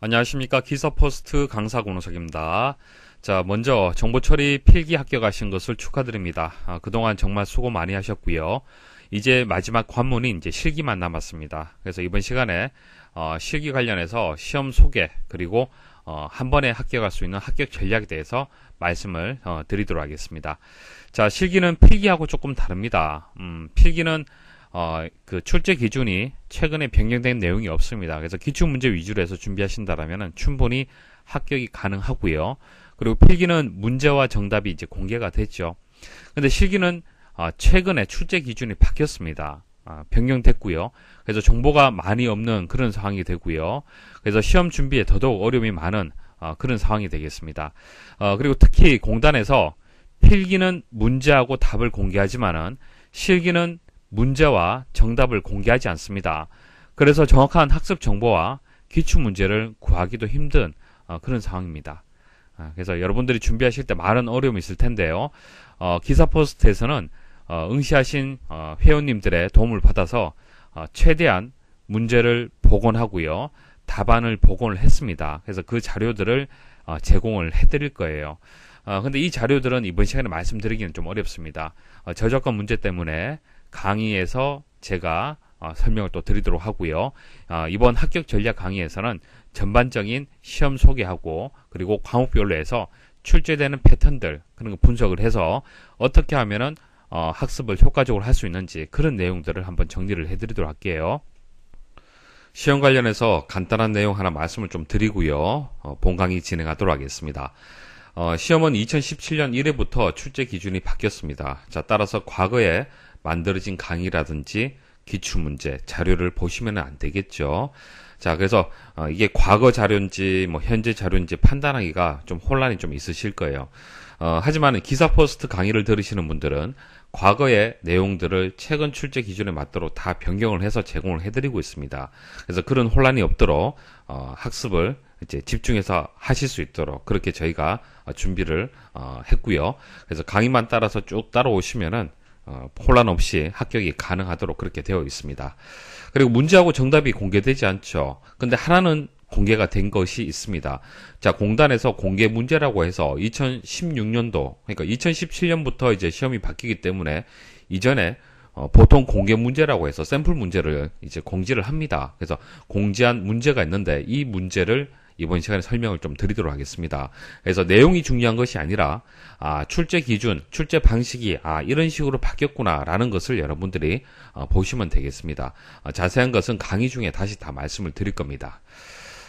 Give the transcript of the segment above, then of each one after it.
안녕하십니까 기서포스트 강사 고노석입니다. 자 먼저 정보처리 필기 합격하신 것을 축하드립니다. 아, 그동안 정말 수고 많이 하셨고요. 이제 마지막 관문이 이제 실기만 남았습니다. 그래서 이번 시간에 어, 실기 관련해서 시험 소개 그리고 어, 한 번에 합격할 수 있는 합격 전략에 대해서 말씀을 어, 드리도록 하겠습니다. 자 실기는 필기하고 조금 다릅니다. 음, 필기는 어, 그 출제 기준이 최근에 변경된 내용이 없습니다. 그래서 기출 문제 위주로 해서 준비하신다라면 충분히 합격이 가능하고요. 그리고 필기는 문제와 정답이 이제 공개가 됐죠. 근데 실기는 어, 최근에 출제 기준이 바뀌었습니다. 아, 변경됐고요. 그래서 정보가 많이 없는 그런 상황이 되고요. 그래서 시험 준비에 더더욱 어려움이 많은 어, 그런 상황이 되겠습니다. 어, 그리고 특히 공단에서 필기는 문제하고 답을 공개하지만은 실기는 문제와 정답을 공개하지 않습니다. 그래서 정확한 학습 정보와 기출 문제를 구하기도 힘든 어, 그런 상황입니다. 어, 그래서 여러분들이 준비하실 때 많은 어려움이 있을 텐데요. 어, 기사 포스트에서는 어, 응시하신 어, 회원님들의 도움을 받아서 어, 최대한 문제를 복원하고요. 답안을 복원을 했습니다. 그래서 그 자료들을 어, 제공을 해드릴 거예요. 어, 근데 이 자료들은 이번 시간에 말씀드리기는 좀 어렵습니다. 어, 저작권 문제 때문에 강의에서 제가 어, 설명을 또 드리도록 하고요. 어, 이번 합격 전략 강의에서는 전반적인 시험 소개하고 그리고 과목별로 해서 출제되는 패턴들 그런 거 분석을 해서 어떻게 하면은 어, 학습을 효과적으로 할 수 있는지 그런 내용들을 한번 정리를 해드리도록 할게요. 시험 관련해서 간단한 내용 하나 말씀을 좀 드리고요. 어, 본 강의 진행하도록 하겠습니다. 어, 시험은 2017년 1회부터 출제 기준이 바뀌었습니다. 자, 따라서 과거에 만들어진 강의라든지 기출 문제 자료를 보시면 안 되겠죠. 자, 그래서 어, 이게 과거 자료인지 뭐 현재 자료인지 판단하기가 좀 혼란이 좀 있으실 거예요. 어, 하지만 기사 포스트 강의를 들으시는 분들은 과거의 내용들을 최근 출제 기준에 맞도록 다 변경을 해서 제공을 해드리고 있습니다. 그래서 그런 혼란이 없도록 어, 학습을 이제 집중해서 하실 수 있도록 그렇게 저희가 준비를 어, 했고요. 그래서 강의만 따라서 쭉 따라오시면은 어, 혼란 없이 합격이 가능하도록 그렇게 되어 있습니다. 그리고 문제하고 정답이 공개되지 않죠. 근데 하나는 공개가 된 것이 있습니다. 자, 공단에서 공개 문제라고 해서 2016년도, 그러니까 2017년부터 이제 시험이 바뀌기 때문에 이전에 어, 보통 공개 문제라고 해서 샘플 문제를 이제 공지를 합니다. 그래서 공지한 문제가 있는데 이 문제를 이번 시간에 설명을 좀 드리도록 하겠습니다. 그래서 내용이 중요한 것이 아니라 아, 출제 기준, 출제 방식이 아, 이런 식으로 바뀌었구나라는 것을 여러분들이 아, 보시면 되겠습니다. 아, 자세한 것은 강의 중에 다시 다 말씀을 드릴 겁니다.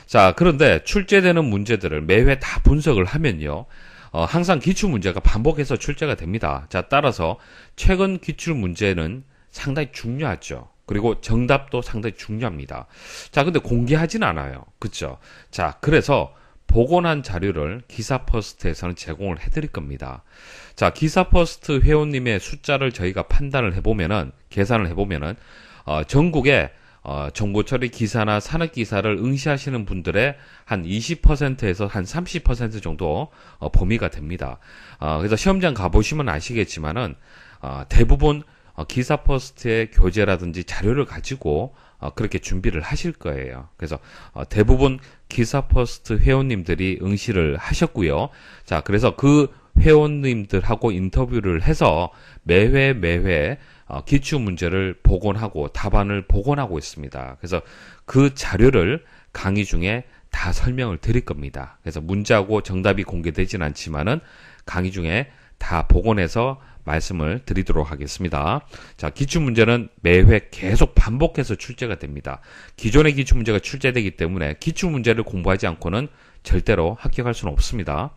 자, 그런데 출제되는 문제들을 매회 다 분석을 하면요. 어, 항상 기출 문제가 반복해서 출제가 됩니다. 자, 따라서 최근 기출 문제는 상당히 중요하죠. 그리고 정답도 상당히 중요합니다. 자, 근데 공개하진 않아요. 그쵸? 자, 그래서 복원한 자료를 기사퍼스트에서는 제공을 해드릴 겁니다. 자, 기사퍼스트 회원님의 숫자를 저희가 판단을 해보면은, 계산을 해보면은, 어, 전국에 어, 정보처리 기사나 산업 기사를 응시하시는 분들의 한 20%에서 한 30% 정도 어, 범위가 됩니다. 어, 그래서 시험장 가보시면 아시겠지만은 어, 대부분 어, 기사 포스트의 교재라든지 자료를 가지고 어, 그렇게 준비를 하실 거예요. 그래서 어, 대부분 기사 포스트 회원님들이 응시를 하셨고요. 자, 그래서 그 회원님들하고 인터뷰를 해서 매회 매회 기출 문제를 복원하고 답안을 복원하고 있습니다. 그래서 그 자료를 강의 중에 다 설명을 드릴 겁니다. 그래서 문제하고 정답이 공개되진 않지만은 강의 중에 다 복원해서 말씀을 드리도록 하겠습니다. 자, 기출문제는 매회 계속 반복해서 출제가 됩니다. 기존의 기출문제가 출제되기 때문에 기출문제를 공부하지 않고는 절대로 합격할 수는 없습니다.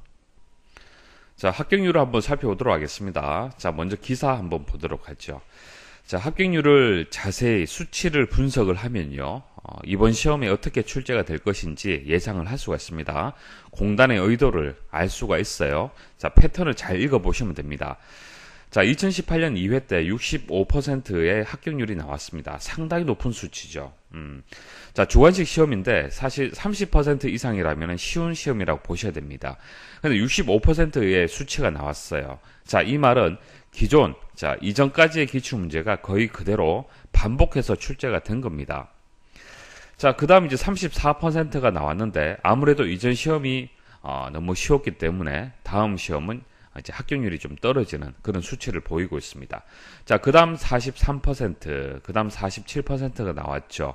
자, 합격률을 한번 살펴보도록 하겠습니다. 자, 먼저 기사 한번 보도록 하죠. 자, 합격률을 자세히 수치를 분석을 하면요. 어, 이번 시험에 어떻게 출제가 될 것인지 예상을 할 수가 있습니다. 공단의 의도를 알 수가 있어요. 자, 패턴을 잘 읽어보시면 됩니다. 자, 2018년 2회 때 65%의 합격률이 나왔습니다. 상당히 높은 수치죠. 음. 자, 주관식 시험인데 사실 30% 이상이라면 쉬운 시험이라고 보셔야 됩니다. 근데 65%의 수치가 나왔어요. 자, 이 말은 기존 자 이전까지의 기출 문제가 거의 그대로 반복해서 출제가 된 겁니다. 자, 그 다음 이제 34%가 나왔는데 아무래도 이전 시험이 어, 너무 쉬웠기 때문에 다음 시험은 이제 합격률이 좀 떨어지는 그런 수치를 보이고 있습니다. 자, 그 다음 43%, 그 다음 47%가 나왔죠.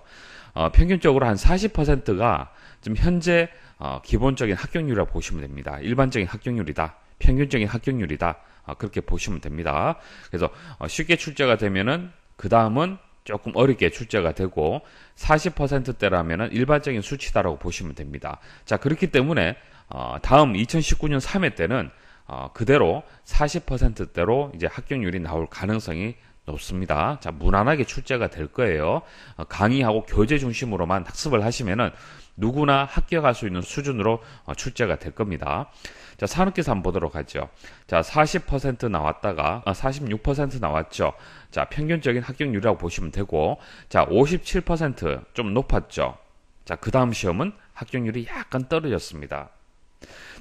어, 평균적으로 한 40%가 지금 현재 어, 기본적인 합격률이라고 보시면 됩니다. 일반적인 합격률이다. 평균적인 합격률이다. 아, 그렇게 보시면 됩니다. 그래서 어, 쉽게 출제가 되면은 그 다음은 조금 어렵게 출제가 되고 4 0대라면 일반적인 수치다라고 보시면 됩니다. 자 그렇기 때문에 어, 다음 2019년 3회 때는 어, 그대로 40%대로 이제 합격률이 나올 가능성이 높습니다. 자, 무난하게 출제가 될 거예요. 강의하고 교재 중심으로만 학습을 하시면은 누구나 합격할 수 있는 수준으로 어, 출제가 될 겁니다. 자, 산업기사 한번 보도록 하죠. 자, 40% 나왔다가 아, 46% 나왔죠. 자, 평균적인 합격률이라고 보시면 되고 자, 57%좀 높았죠. 자, 그 다음 시험은 합격률이 약간 떨어졌습니다.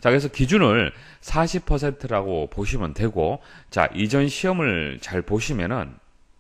자, 그래서 기준을 40%라고 보시면 되고, 자, 이전 시험을 잘 보시면은,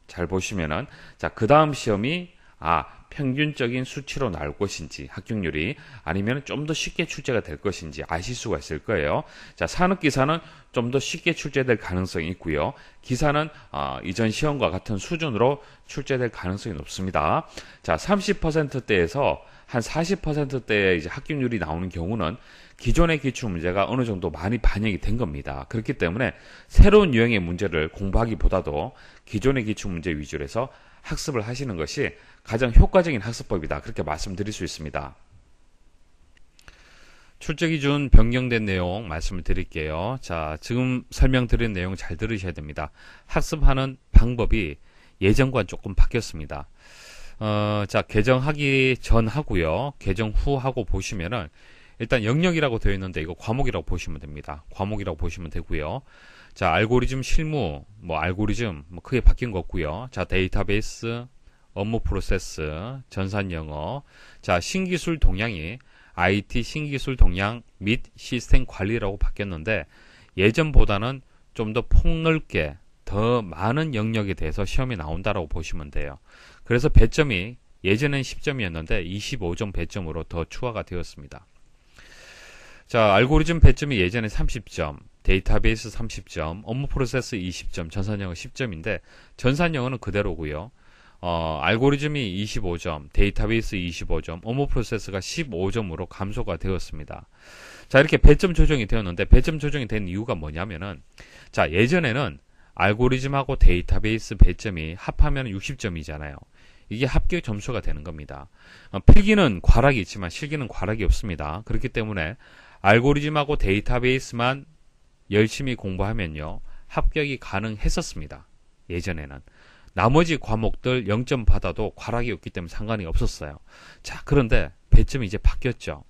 잘 보시면은, 자, 그 다음 시험이, 아, 평균적인 수치로 나올 것인지 합격률이 아니면 좀 더 쉽게 출제가 될 것인지 아실 수가 있을 거예요. 자, 산업 기사는 좀 더 쉽게 출제될 가능성이 있고요. 기사는 어, 이전 시험과 같은 수준으로 출제될 가능성이 높습니다. 자, 30%대에서 한 40%대의 이제 합격률이 나오는 경우는 기존의 기출 문제가 어느 정도 많이 반영이 된 겁니다. 그렇기 때문에 새로운 유형의 문제를 공부하기보다도 기존의 기출 문제 위주로 해서 학습을 하시는 것이 가장 효과적인 학습법이다. 그렇게 말씀드릴 수 있습니다. 출제 기준 변경된 내용 말씀을 드릴게요. 자, 지금 설명드린 내용 잘 들으셔야 됩니다. 학습하는 방법이 예전과 조금 바뀌었습니다. 어, 자, 개정하기 전 하고요. 개정 후 하고 보시면은 일단 영역이라고 되어 있는데 이거 과목이라고 보시면 됩니다. 과목이라고 보시면 되고요. 자, 알고리즘 실무, 뭐 알고리즘 뭐 크게 바뀐 거 없고요. 자, 데이터베이스, 업무 프로세스, 전산 영어. 자, 신기술 동향이 IT 신기술 동향 및 시스템 관리라고 바뀌었는데 예전보다는 좀 더 폭넓게 더 많은 영역에 대해서 시험이 나온다라고 보시면 돼요. 그래서 배점이 예전엔 10점이었는데 25점 배점으로 더 추가가 되었습니다. 자, 알고리즘 배점이 예전에 30점, 데이터베이스 30점, 업무 프로세스 20점, 전산형은 10점인데 전산형은 그대로고요. 어, 알고리즘이 25점, 데이터베이스 25점, 업무 프로세스가 15점으로 감소가 되었습니다. 자, 이렇게 배점 조정이 되었는데 배점 조정이 된 이유가 뭐냐면은 자, 예전에는 알고리즘하고 데이터베이스 배점이 합하면 60점이잖아요. 이게 합격 점수가 되는 겁니다. 어, 필기는 과락이 있지만 실기는 과락이 없습니다. 그렇기 때문에 알고리즘하고 데이터베이스만 열심히 공부하면요. 합격이 가능했었습니다. 예전에는. 나머지 과목들 0점 받아도 과락이 없기 때문에 상관이 없었어요. 자, 그런데 배점이 이제 바뀌었죠.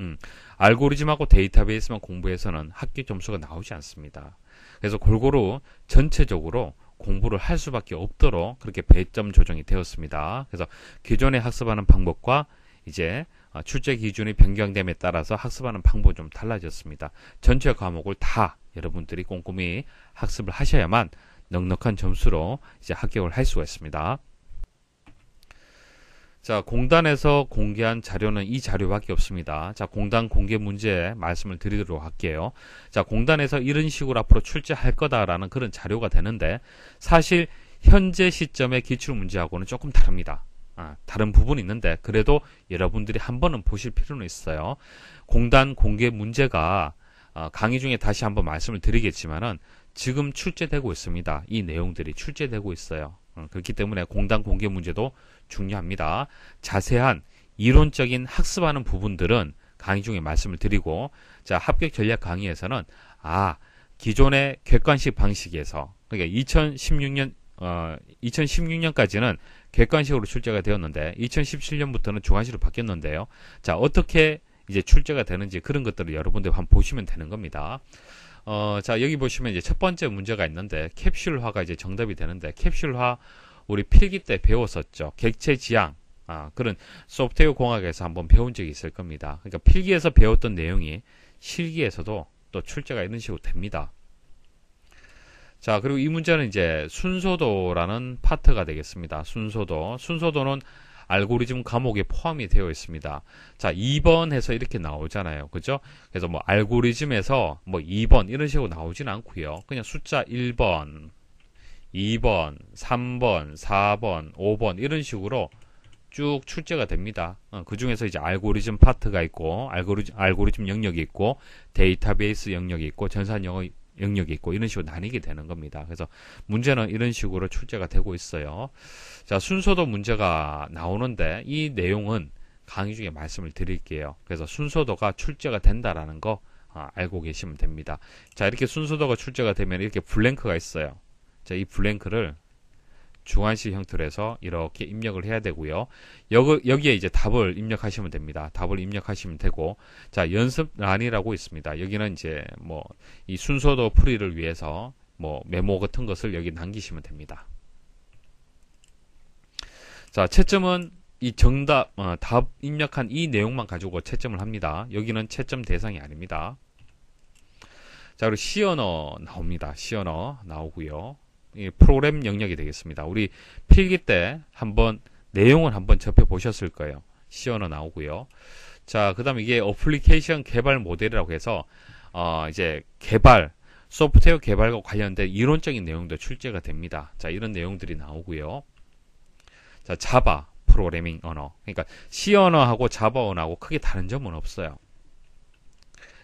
음, 알고리즘하고 데이터베이스만 공부해서는 학기 점수가 나오지 않습니다. 그래서 골고루 전체적으로 공부를 할 수밖에 없도록 그렇게 배점 조정이 되었습니다. 그래서 기존에 학습하는 방법과 이제 아, 출제 기준이 변경됨에 따라서 학습하는 방법이 좀 달라졌습니다. 전체 과목을 다 여러분들이 꼼꼼히 학습을 하셔야만 넉넉한 점수로 이제 합격을 할 수가 있습니다. 자, 공단에서 공개한 자료는 이 자료밖에 없습니다. 자, 공단 공개 문제 말씀을 드리도록 할게요. 자, 공단에서 이런 식으로 앞으로 출제할 거다라는 그런 자료가 되는데 사실 현재 시점의 기출 문제하고는 조금 다릅니다. 아, 다른 부분이 있는데 그래도 여러분들이 한 번은 보실 필요는 있어요. 공단 공개 문제가 어, 강의 중에 다시 한번 말씀을 드리겠지만은 지금 출제되고 있습니다. 이 내용들이 출제되고 있어요. 어, 그렇기 때문에 공단 공개 문제도 중요합니다. 자세한 이론적인 학습하는 부분들은 강의 중에 말씀을 드리고 자 합격 전략 강의에서는 아 기존의 객관식 방식에서 그러니까 2016년 어, 2016년까지는 객관식으로 출제가 되었는데 2017년부터는 주관식으로 바뀌었는데요. 자 어떻게 이제 출제가 되는지 그런 것들을 여러분들 한번 보시면 되는 겁니다. 어, 자 여기 보시면 이제 첫 번째 문제가 있는데 캡슐화가 이제 정답이 되는데 캡슐화 우리 필기 때 배웠었죠. 객체 지향 아, 그런 소프트웨어 공학에서 한번 배운 적이 있을 겁니다. 그러니까 필기에서 배웠던 내용이 실기에서도 또 출제가 이런 식으로 됩니다. 자, 그리고 이 문제는 이제 순서도라는 파트가 되겠습니다. 순서도. 순서도는 알고리즘 과목에 포함이 되어 있습니다. 자, 2번에서 이렇게 나오잖아요. 그죠? 그래서 뭐 알고리즘에서 뭐 2번 이런 식으로 나오진 않고요. 그냥 숫자 1번, 2번, 3번, 4번, 5번 이런 식으로 쭉 출제가 됩니다. 어, 그 중에서 이제 알고리즘 파트가 있고 알고리즘, 알고리즘 영역이 있고 데이터베이스 영역이 있고 전산 영역이 영역이 있고 이런 식으로 나뉘게 되는 겁니다. 그래서 문제는 이런 식으로 출제가 되고 있어요. 자, 순서도 문제가 나오는데 이 내용은 강의 중에 말씀을 드릴게요. 그래서 순서도가 출제가 된다라는 거 아, 알고 계시면 됩니다. 자, 이렇게 순서도가 출제가 되면 이렇게 블랭크가 있어요. 자, 이 블랭크를 중환식 형태로 해서 이렇게 입력을 해야 되고요. 여기, 에 이제 답을 입력하시면 됩니다. 답을 입력하시면 되고 자 연습란이라고 있습니다. 여기는 이제 뭐 이 순서도 풀이를 위해서 뭐 메모 같은 것을 여기 남기시면 됩니다. 자 채점은 이 정답 어, 답 입력한 이 내용만 가지고 채점을 합니다. 여기는 채점 대상이 아닙니다. 자 그리고 시언어 나옵니다. 시언어 나오고요. 프로그램 영역이 되겠습니다. 우리 필기 때 한번 내용을 한번 접해 보셨을 거예요. 시어는 나오고요. 자, 그다음 이게 어플리케이션 개발 모델이라고 해서 어 이제 개발 소프트웨어 개발과 관련된 이론적인 내용도 출제가 됩니다. 자, 이런 내용들이 나오고요. 자, 자바 프로그래밍 언어. 그러니까 시 언어하고 자바 언어하고 크게 다른 점은 없어요.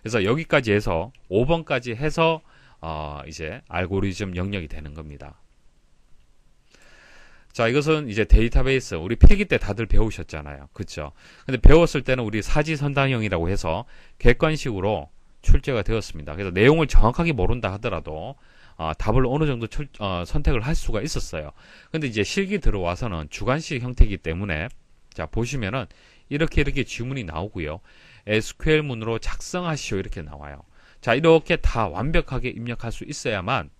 그래서 여기까지 해서 5번까지 해서 어, 이제 알고리즘 영역이 되는 겁니다. 자, 이것은 이제 데이터베이스. 우리 필기때 다들 배우셨잖아요. 그쵸? 근데 배웠을 때는 우리 사지선단형이라고 해서 객관식으로 출제가 되었습니다. 그래서 내용을 정확하게 모른다 하더라도 어, 답을 어느 정도 출, 어, 선택을 할 수가 있었어요. 근데 이제 실기 들어와서는 주관식 형태이기 때문에 자 보시면은 이렇게 이렇게 지문이 나오고요. SQL 문으로 작성하시오 이렇게 나와요. 자, 이렇게 다 완벽하게 입력할 수 있어야만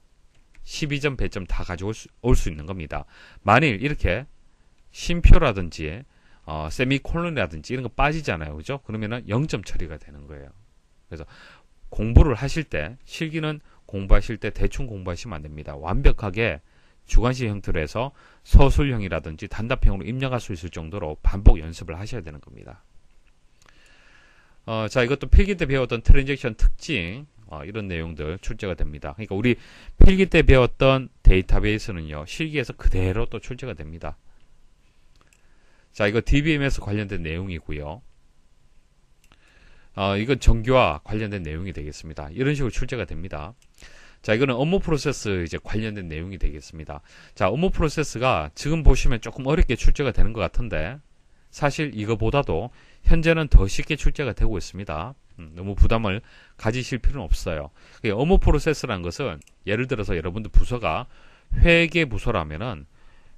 12점, 배점다 가져올 수, 수 있는 겁니다. 만일 이렇게 심표라든지 어, 세미콜론이라든지 이런 거 빠지잖아요. 그죠? 그러면은 0점 처리가 되는 거예요. 그래서 공부를 하실 때 실기는 공부하실 때 대충 공부하시면 안 됩니다. 완벽하게 주관식 형태로 해서 서술형이라든지 단답형으로 입력할 수 있을 정도로 반복 연습을 하셔야 되는 겁니다. 어, 자 이것도 필기 때 배웠던 트랜잭션 특징 어, 이런 내용들 출제가 됩니다. 그러니까 우리 필기 때 배웠던 데이터베이스는요 실기에서 그대로 또 출제가 됩니다. 자 이거 DBM에서 관련된 내용이고요. 어, 이건 정규와 관련된 내용이 되겠습니다. 이런 식으로 출제가 됩니다. 자, 이거는 업무 프로세스 이제 관련된 내용이 되겠습니다. 자, 업무 프로세스가 지금 보시면 조금 어렵게 출제가 되는 것 같은데, 사실 이거보다도 현재는 더 쉽게 출제가 되고 있습니다. 음, 너무 부담을 가지실 필요는 없어요. 업무 프로세스라는 것은 예를 들어서 여러분들 부서가 회계 부서라면은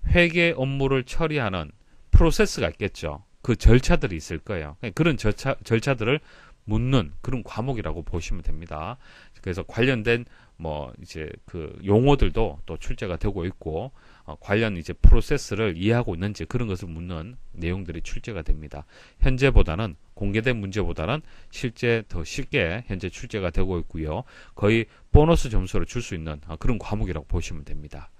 회계 업무를 처리하는 프로세스가 있겠죠. 그 절차들이 있을 거예요. 그러니까 그런 절차, 절차들을 묻는 그런 과목이라고 보시면 됩니다. 그래서 관련된 뭐 이제 그 용어들도 또 출제가 되고 있고 어, 관련 이제 프로세스를 이해하고 있는지 그런 것을 묻는 내용들이 출제가 됩니다. 현재보다는 공개된 문제보다는 실제 더 쉽게 현재 출제가 되고 있고요. 거의 보너스 점수를 줄 수 있는 어, 그런 과목이라고 보시면 됩니다.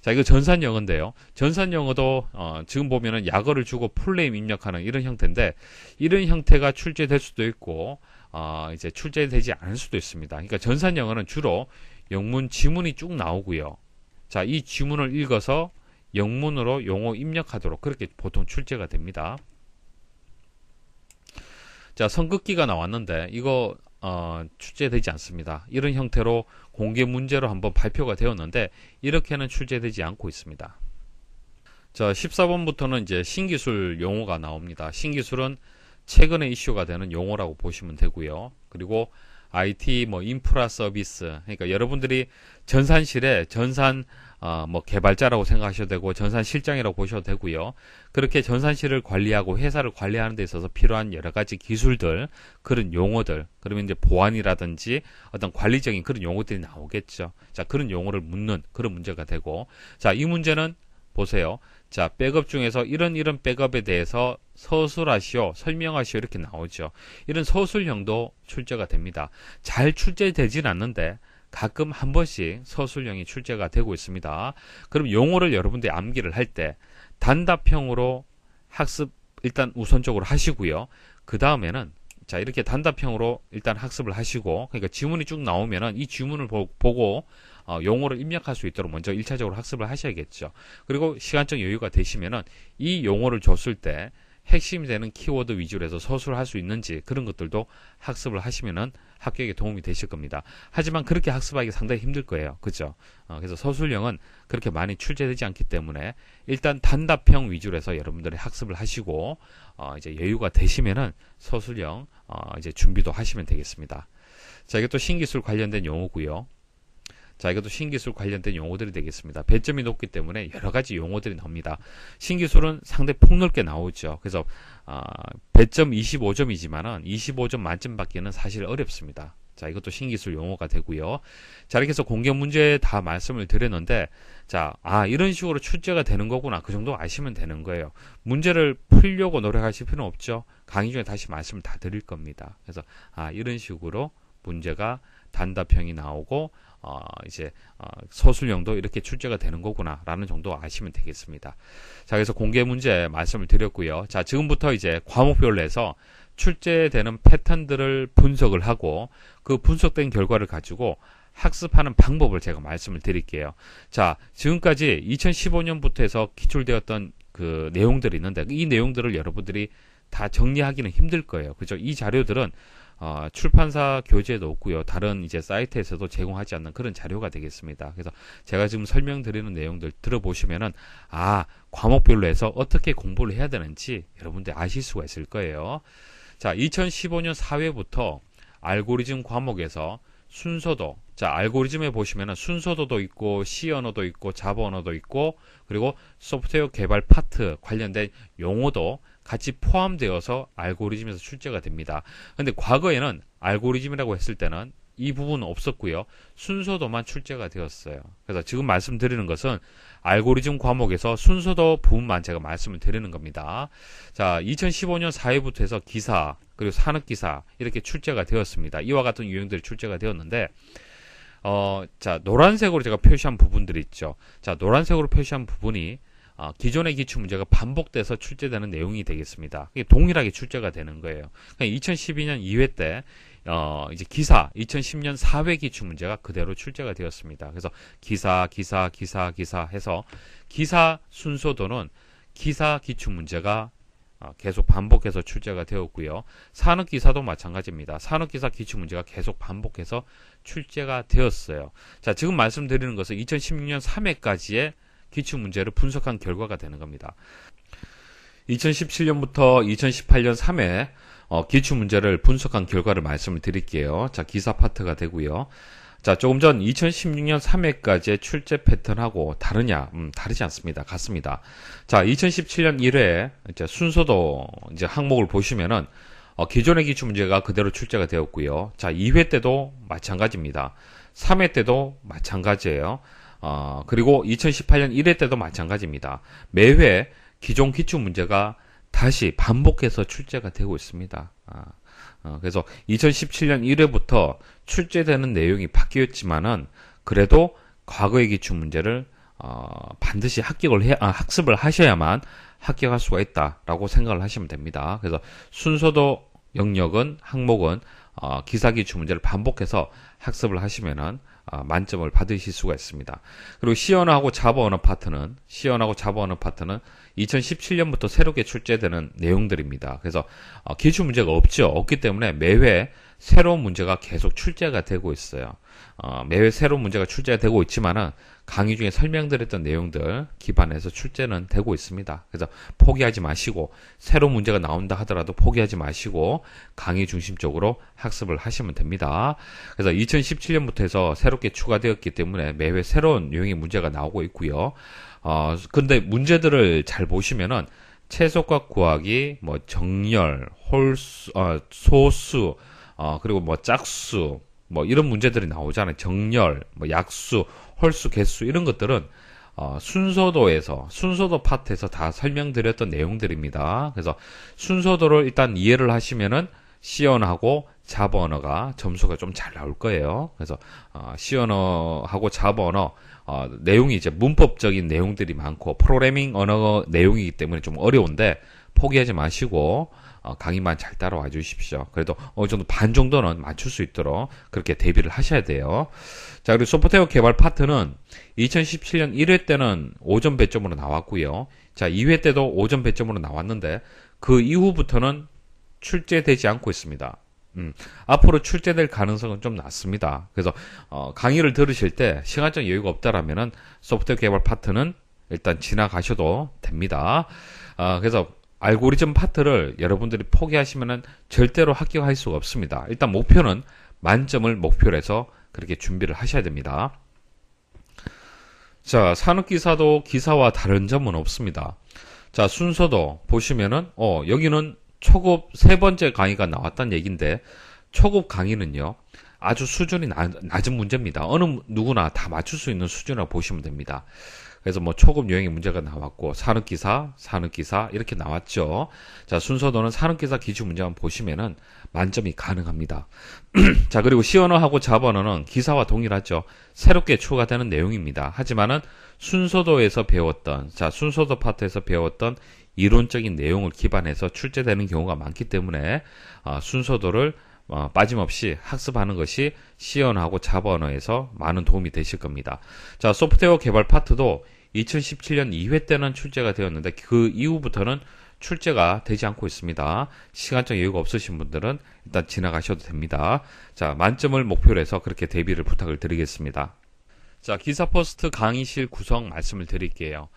자, 이거 전산 영어인데요. 전산 영어도 어, 지금 보면은 약어를 주고 풀네임 입력하는 이런 형태인데 이런 형태가 출제될 수도 있고 어, 이제 출제되지 않을 수도 있습니다. 그러니까 전산 영어는 주로 영문 지문이 쭉 나오고요. 자, 이 지문을 읽어서 영문으로 용어 입력하도록 그렇게 보통 출제가 됩니다. 자, 선급기가 나왔는데 이거 어, 출제되지 않습니다. 이런 형태로 공개 문제로 한번 발표가 되었는데 이렇게는 출제되지 않고 있습니다. 자, 14번부터는 이제 신기술 용어가 나옵니다. 신기술은 최근에 이슈가 되는 용어라고 보시면 되고요. 그리고 IT 뭐 인프라 서비스 그러니까 여러분들이 전산실에 전산 어, 뭐 개발자라고 생각하셔도 되고 전산 실장이라고 보셔도 되고요. 그렇게 전산실을 관리하고 회사를 관리하는 데 있어서 필요한 여러 가지 기술들 그런 용어들 그러면 이제 보안이라든지 어떤 관리적인 그런 용어들이 나오겠죠. 자 그런 용어를 묻는 그런 문제가 되고 자 이 문제는 보세요. 자, 백업 중에서 이런 이런 백업에 대해서 서술하시오, 설명하시오 이렇게 나오죠. 이런 서술형도 출제가 됩니다. 잘 출제되진 않는데 가끔 한 번씩 서술형이 출제가 되고 있습니다. 그럼 용어를 여러분들이 암기를 할 때 단답형으로 학습 일단 우선적으로 하시고요. 그 다음에는 자 이렇게 단답형으로 일단 학습을 하시고 그러니까 지문이 쭉 나오면은 이 지문을 보, 보고 어, 용어를 입력할 수 있도록 먼저 1차적으로 학습을 하셔야겠죠. 그리고 시간적 여유가 되시면은 이 용어를 줬을 때 핵심이 되는 키워드 위주로 해서 서술할 수 있는지 그런 것들도 학습을 하시면은 합격에 도움이 되실 겁니다. 하지만 그렇게 학습하기 상당히 힘들 거예요. 그죠? 어, 그래서 서술형은 그렇게 많이 출제되지 않기 때문에 일단 단답형 위주로 해서 여러분들이 학습을 하시고 어, 이제 여유가 되시면은 서술형 어, 이제 준비도 하시면 되겠습니다. 자, 이게 또 신기술 관련된 용어고요. 자, 이것도 신기술 관련된 용어들이 되겠습니다. 배점이 높기 때문에 여러 가지 용어들이 나옵니다. 신기술은 상대 폭넓게 나오죠. 그래서 아, 배점 25점이지만은 25점 만점 받기는 사실 어렵습니다. 자, 이것도 신기술 용어가 되고요. 자, 이렇게 해서 공격 문제 다 말씀을 드렸는데 자, 아, 이런 식으로 출제가 되는 거구나. 그 정도 아시면 되는 거예요. 문제를 풀려고 노력하실 필요는 없죠. 강의 중에 다시 말씀을 다 드릴 겁니다. 그래서 아, 이런 식으로 문제가 단답형이 나오고 어, 이제 어, 서술형도 이렇게 출제가 되는 거구나라는 정도 아시면 되겠습니다. 자, 그래서 공개 문제 말씀을 드렸고요. 자, 지금부터 이제 과목별로 해서 출제되는 패턴들을 분석을 하고 그 분석된 결과를 가지고 학습하는 방법을 제가 말씀을 드릴게요. 자, 지금까지 2015년부터 해서 기출되었던 그 내용들이 있는데 이 내용들을 여러분들이 다 정리하기는 힘들 거예요. 그죠? 이 자료들은 어, 출판사 교재도 없고요. 다른 이제 사이트에서도 제공하지 않는 그런 자료가 되겠습니다. 그래서 제가 지금 설명드리는 내용들 들어보시면은 아 과목별로 해서 어떻게 공부를 해야 되는지 여러분들 아실 수가 있을 거예요. 자, 2015년 4회부터 알고리즘 과목에서 순서도 자 알고리즘에 보시면은 순서도도 있고 C 언어도 있고 자바 언어도 있고 그리고 소프트웨어 개발 파트 관련된 용어도 같이 포함되어서 알고리즘에서 출제가 됩니다. 근데 과거에는 알고리즘이라고 했을 때는 이부분 없었고요. 순서도만 출제가 되었어요. 그래서 지금 말씀드리는 것은 알고리즘 과목에서 순서도 부분만 제가 말씀을 드리는 겁니다. 자, 2015년 4회부터 해서 기사, 그리고 산업기사 이렇게 출제가 되었습니다. 이와 같은 유형들이 출제가 되었는데 어, 자, 노란색으로 제가 표시한 부분들이 있죠. 자, 노란색으로 표시한 부분이 어, 기존의 기출 문제가 반복돼서 출제되는 내용이 되겠습니다. 동일하게 출제가 되는 거예요. 2012년 그러니까 2회 때 어, 이제 기사 2010년 4회 기출 문제가 그대로 출제가 되었습니다. 그래서 기사 기사 기사 기사 해서 기사 순서도는 기사 기출 문제가 어, 계속 반복해서 출제가 되었고요. 산업기사도 마찬가지입니다. 산업기사 기출문제가 계속 반복해서 출제가 되었어요. 자, 지금 말씀드리는 것은 2016년 3회까지의 기출 문제를 분석한 결과가 되는 겁니다. 2017년부터 2018년 3회 어, 기출 문제를 분석한 결과를 말씀을 드릴게요. 자, 기사 파트가 되고요. 자, 조금 전 2016년 3회까지의 출제 패턴하고 다르냐? 음, 다르지 않습니다. 같습니다. 자, 2017년 1회 이제 순서도 이제 항목을 보시면은 어, 기존의 기출 문제가 그대로 출제가 되었고요. 자, 2회 때도 마찬가지입니다. 3회 때도 마찬가지예요. 어, 그리고 2018년 1회 때도 마찬가지입니다. 매회 기존 기출 문제가 다시 반복해서 출제가 되고 있습니다. 아, 어, 그래서 2017년 1회부터 출제되는 내용이 바뀌었지만은 그래도 과거의 기출 문제를 어, 반드시 합격을 해, 아, 학습을 하셔야만 합격할 수가 있다라고 생각을 하시면 됩니다. 그래서 순서도 영역은 항목은 어, 기사 기출 문제를 반복해서 학습을 하시면은 아, 만점을 받으실 수가 있습니다. 그리고 시연하고 자바 언어 파트는 시연하고 자바 언어 파트는 2017년부터 새롭게 출제되는 내용들입니다. 그래서 어, 기출 문제가 없죠. 없기 때문에 매회 새로운 문제가 계속 출제가 되고 있어요. 어, 매회 새로운 문제가 출제가 되고 있지만은 강의 중에 설명드렸던 내용들 기반해서 출제는 되고 있습니다. 그래서 포기하지 마시고 새로운 문제가 나온다 하더라도 포기하지 마시고 강의 중심적으로 학습을 하시면 됩니다. 그래서 2017년부터 해서 새롭게 추가되었기 때문에 매회 새로운 유형의 문제가 나오고 있고요. 어, 근데 문제들을 잘 보시면은 채소과 구하기, 뭐 정렬, 홀수, 어, 소수, 어, 그리고 뭐 짝수, 뭐 이런 문제들이 나오잖아요. 정렬, 뭐 약수, 홀수, 개수 이런 것들은 어, 순서도에서 순서도 파트에서 다 설명드렸던 내용들입니다. 그래서 순서도를 일단 이해를 하시면은 시언하고 자버너가 점수가 좀 잘 나올 거예요. 그래서 어, 시언어하고 자버너 어, 내용이 이제 문법적인 내용들이 많고 프로그래밍 언어 내용이기 때문에 좀 어려운데 포기하지 마시고 어, 강의만 잘 따라와 주십시오. 그래도 어느 정도 반 정도는 맞출 수 있도록 그렇게 대비를 하셔야 돼요. 자, 그리고 소프트웨어 개발 파트는 2017년 1회 때는 5점 배점으로 나왔고요. 자, 2회 때도 5점 배점으로 나왔는데 그 이후부터는 출제되지 않고 있습니다. 음, 앞으로 출제될 가능성은 좀 낮습니다. 그래서 어, 강의를 들으실 때 시간적 여유가 없다라면은 소프트웨어 개발 파트는 일단 지나가셔도 됩니다. 어, 그래서 알고리즘 파트를 여러분들이 포기하시면 절대로 합격할 수가 없습니다. 일단 목표는 만점을 목표로 해서 그렇게 준비를 하셔야 됩니다. 자, 산업기사도 기사와 다른 점은 없습니다. 자, 순서도 보시면은, 어, 여기는 초급 세 번째 강의가 나왔단 얘기인데, 초급 강의는요, 아주 수준이 낮은 문제입니다. 어느 누구나 다 맞출 수 있는 수준이라고 보시면 됩니다. 그래서 뭐 초급 유행의 문제가 나왔고 산업기사, 산업기사 이렇게 나왔죠. 자 순서도는 산업기사 기출 문제만 보시면은 만점이 가능합니다. 자 그리고 시언어하고 자본어는 기사와 동일하죠. 새롭게 추가되는 내용입니다. 하지만은 순서도에서 배웠던 자 순서도 파트에서 배웠던 이론적인 내용을 기반해서 출제되는 경우가 많기 때문에 아, 순서도를 어, 빠짐없이 학습하는 것이 시연하고 자바 언어에서 많은 도움이 되실 겁니다. 자, 소프트웨어 개발 파트도 2017년 2회 때는 출제가 되었는데 그 이후부터는 출제가 되지 않고 있습니다. 시간적 여유가 없으신 분들은 일단 지나가셔도 됩니다. 자, 만점을 목표로 해서 그렇게 대비를 부탁을 드리겠습니다. 자, 기사 포스트 강의실 구성 말씀을 드릴게요.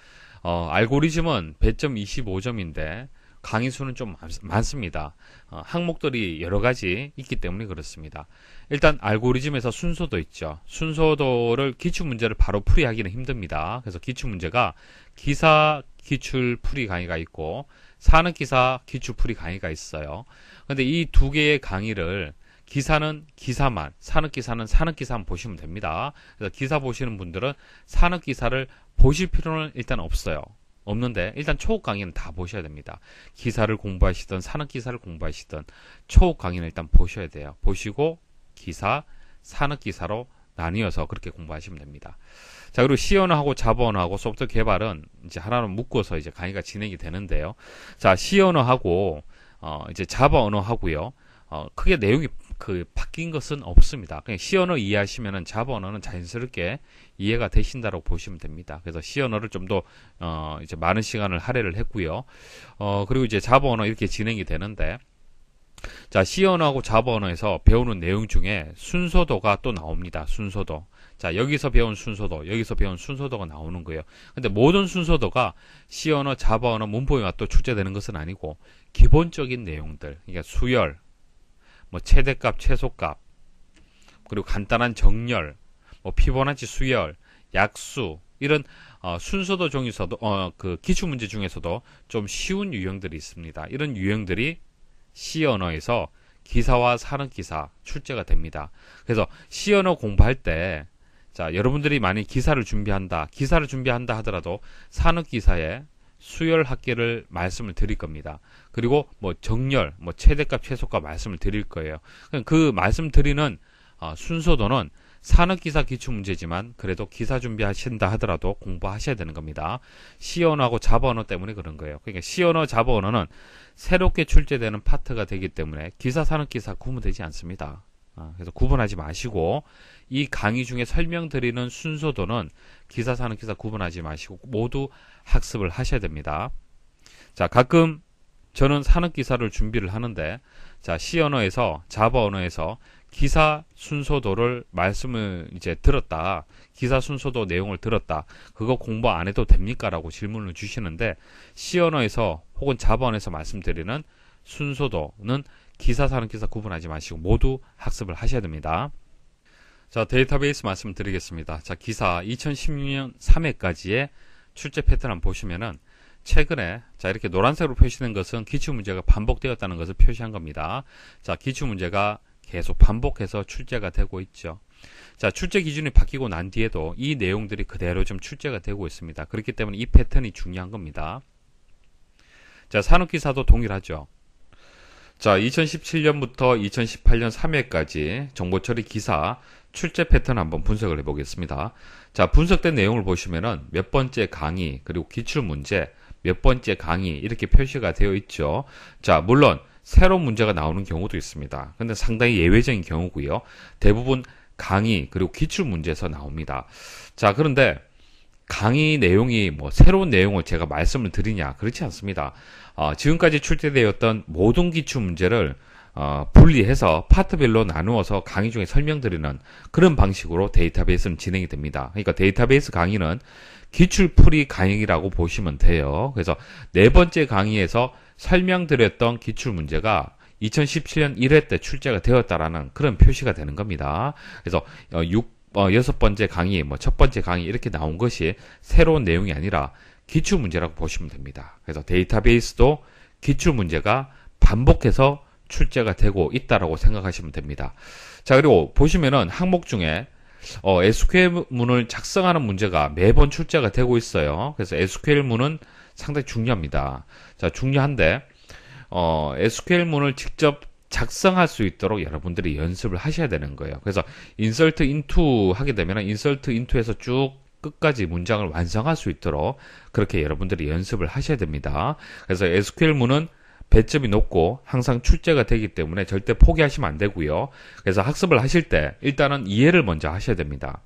어, 알고리즘은 배점 25점인데 강의 수는 좀 많, 습니다 어, 항목들이 여러 가지 있기 때문에 그렇습니다. 일단 알고리즘에서 순서도 있죠. 순서도를 기출 문제를 바로 풀이하기는 힘듭니다. 그래서 기출 문제가 기사 기출 풀이 강의가 있고 산업 기사 기출 풀이 강의가 있어요. 근데 이 두 개의 강의를 기사는 기사만, 산업기사는 산업기사만 보시면 됩니다. 그래서 기사 보시는 분들은 산업기사를 보실 필요는 일단 없어요. 없는데 일단 초급 강의는 다 보셔야 됩니다. 기사를 공부하시던 산업 기사를 공부하시던 초급 강의는 일단 보셔야 돼요. 보시고 기사, 산업 기사로 나뉘어서 그렇게 공부하시면 됩니다. 자, 그리고 시연하고 자본하고 소프트 개발은 이제 하나로 묶어서 이제 강의가 진행이 되는데요. 자, 시연어하고 어 이제 자본어하고요어 크게 내용이 그 바뀐 것은 없습니다. 그냥 시언어 이해하시면은 자본어는 자연스럽게 이해가 되신다고 보시면 됩니다. 그래서 시언어를 좀더 어, 이제 많은 시간을 할애를 했고요. 어, 그리고 이제 자본어 이렇게 진행이 되는데 자, 시언어하고 자본어에서 배우는 내용 중에 순서도가 또 나옵니다. 순서도. 자, 여기서 배운 순서도, 여기서 배운 순서도가 나오는 거예요. 근데 모든 순서도가 시언어, 자본어, 문법에만 또 출제되는 것은 아니고 기본적인 내용들, 그러니까 수열, 뭐 최대값, 최소값, 그리고 간단한 정렬, 뭐 피보나치 수열, 약수 이런 어, 순서도 종이서도 어, 그 기출 문제 중에서도 좀 쉬운 유형들이 있습니다. 이런 유형들이 C 언어에서 기사와 사는 기사 출제가 됩니다. 그래서 C 언어 공부할 때 자, 여러분들이 많이 기사를 준비한다. 기사를 준비한다 하더라도 산업 기사에 수열 학계를 말씀을 드릴 겁니다. 그리고 뭐 정렬, 뭐 최대값, 최소값 말씀을 드릴 거예요. 그러니까 그 말씀드리는 어, 순서도는 산업기사 기출문제지만 그래도 기사 준비하신다 하더라도 공부하셔야 되는 겁니다. 시언어하고 자본어 때문에 그런 거예요. 그러니까 시언어, 자본어는 새롭게 출제되는 파트가 되기 때문에 기사, 산업기사 구분되지 않습니다. 아, 그래서 구분하지 마시고 이 강의 중에 설명드리는 순서도는 기사 사는 기사 구분하지 마시고 모두 학습을 하셔야 됩니다. 자, 가끔 저는 사는 기사를 준비를 하는데 자, C 언어에서 자바 언어에서 기사 순서도를 말씀을 이제 들었다. 기사 순서도 내용을 들었다. 그거 공부 안 해도 됩니까라고 질문을 주시는데 C 언어에서 혹은 자바 언어에서 말씀드리는 순서도는 기사 사는 기사 구분하지 마시고 모두 학습을 하셔야 됩니다. 자, 데이터베이스 말씀드리겠습니다. 자, 기사 2016년 3회까지의 출제 패턴 한번 보시면은 최근에 자 이렇게 노란색으로 표시된 것은 기출 문제가 반복되었다는 것을 표시한 겁니다. 자, 기출 문제가 계속 반복해서 출제가 되고 있죠. 자, 출제 기준이 바뀌고 난 뒤에도 이 내용들이 그대로 좀 출제가 되고 있습니다. 그렇기 때문에 이 패턴이 중요한 겁니다. 자, 산업기사도 동일하죠. 자, 2017년부터 2018년 3회까지 정보처리 기사 출제 패턴 한번 분석을 해보겠습니다. 자, 분석된 내용을 보시면은 몇 번째 강의, 그리고 기출 문제, 몇 번째 강의 이렇게 표시가 되어 있죠. 자, 물론 새로운 문제가 나오는 경우도 있습니다. 근데 상당히 예외적인 경우고요. 대부분 강의 그리고 기출 문제에서 나옵니다. 자, 그런데 강의 내용이 뭐 새로운 내용을 제가 말씀을 드리냐 그렇지 않습니다. 어, 지금까지 출제되었던 모든 기출 문제를 어, 분리해서 파트별로 나누어서 강의 중에 설명드리는 그런 방식으로 데이터베이스는 진행이 됩니다. 그러니까 데이터베이스 강의는 기출풀이 강의라고 보시면 돼요. 그래서 네 번째 강의에서 설명드렸던 기출 문제가 2017년 1회 때 출제가 되었다라는 그런 표시가 되는 겁니다. 그래서 6, 어, 어, 여섯 번째 강의, 뭐 첫 번째 강의 이렇게 나온 것이 새로운 내용이 아니라 기출 문제라고 보시면 됩니다. 그래서 데이터베이스도 기출 문제가 반복해서 출제가 되고 있다라고 생각하시면 됩니다. 자, 그리고 보시면은 항목 중에 어, SQL 문을 작성하는 문제가 매번 출제가 되고 있어요. 그래서 SQL 문은 상당히 중요합니다. 자, 중요한데 어, SQL 문을 직접 작성할 수 있도록 여러분들이 연습을 하셔야 되는 거예요. 그래서 인설트 인투 하게 되면 인설트 인투에서 쭉 끝까지 문장을 완성할 수 있도록 그렇게 여러분들이 연습을 하셔야 됩니다. 그래서 SQL 문은 배점이 높고 항상 출제가 되기 때문에 절대 포기하시면 안 되고요. 그래서 학습을 하실 때 일단은 이해를 먼저 하셔야 됩니다.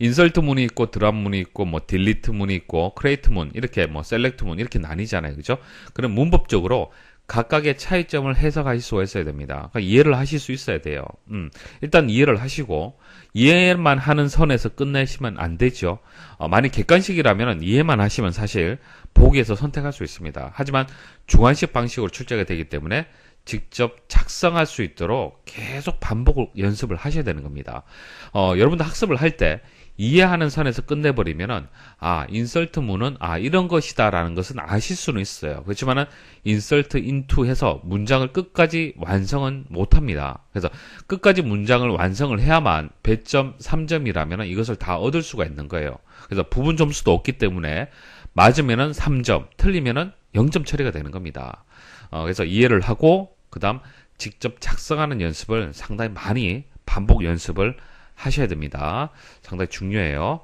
인설트 문이 있고 드랍 문이 있고 뭐 딜리트 문이 있고 크레이트 문 이렇게 뭐 셀렉트 문 이렇게 나뉘잖아요. 그죠? 그럼 문법적으로 각각의 차이점을 해석하실 수 있어야 됩니다. 그러니까 이해를 하실 수 있어야 돼요. 음, 일단 이해를 하시고 이해만 하는 선에서 끝내시면 안 되죠. 어, 만약 객관식이라면 이해만 하시면 사실 보기에서 선택할 수 있습니다. 하지만 중간식 방식으로 출제가 되기 때문에 직접 작성할 수 있도록 계속 반복을 연습을 하셔야 되는 겁니다. 어, 여러분들 학습을 할때 이해하는 선에서 끝내버리면은 아 인설트 문은 아 이런 것이다라는 것은 아실 수는 있어요. 그렇지만은 인설트 인투 해서 문장을 끝까지 완성은 못합니다. 그래서 끝까지 문장을 완성을 해야만 배점3점이라면 이것을 다 얻을 수가 있는 거예요. 그래서 부분 점수도 없기 때문에 맞으면은 3점, 틀리면은 0점 처리가 되는 겁니다. 어, 그래서 이해를 하고 그다음 직접 작성하는 연습을 상당히 많이 반복 연습을 하셔야 됩니다. 상당히 중요해요.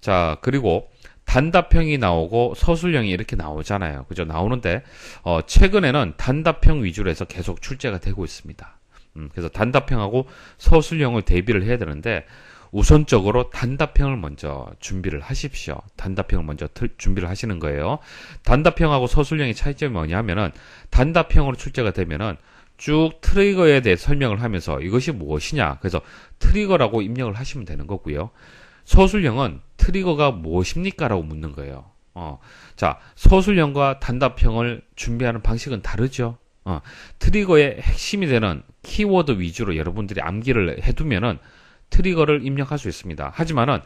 자, 그리고 단답형이 나오고 서술형이 이렇게 나오잖아요. 그죠? 나오는데 어, 최근에는 단답형 위주로 해서 계속 출제가 되고 있습니다. 음, 그래서 단답형하고 서술형을 대비를 해야 되는데 우선적으로 단답형을 먼저 준비를 하십시오. 단답형을 먼저 틀, 준비를 하시는 거예요. 단답형하고 서술형의 차이점이 뭐냐면은 단답형으로 출제가 되면은 쭉 트리거에 대해 설명을 하면서 이것이 무엇이냐 그래서 트리거라고 입력을 하시면 되는 거고요. 서술형은 트리거가 무엇입니까? 라고 묻는 거예요. 어. 자, 서술형과 단답형을 준비하는 방식은 다르죠. 어. 트리거의 핵심이 되는 키워드 위주로 여러분들이 암기를 해두면은 트리거를 입력할 수 있습니다. 하지만은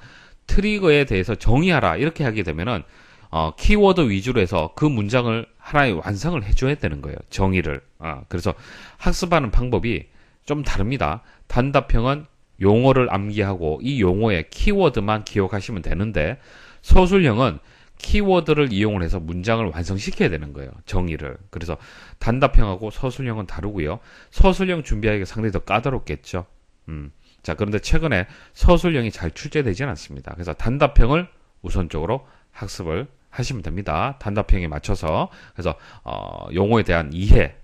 트리거에 대해서 정의하라 이렇게 하게 되면은 어, 키워드 위주로 해서 그 문장을 하나의 완성을 해줘야 되는 거예요. 정의를. 어, 그래서 학습하는 방법이 좀 다릅니다. 단답형은 용어를 암기하고 이 용어의 키워드만 기억하시면 되는데 서술형은 키워드를 이용을 해서 문장을 완성시켜야 되는 거예요. 정의를. 그래서 단답형하고 서술형은 다르고요. 서술형 준비하기가 상당히 더 까다롭겠죠. 음. 자, 그런데 최근에 서술형이 잘 출제되지는 않습니다. 그래서 단답형을 우선적으로 학습을 하시면 됩니다. 단답형에 맞춰서 그래서 어, 용어에 대한 이해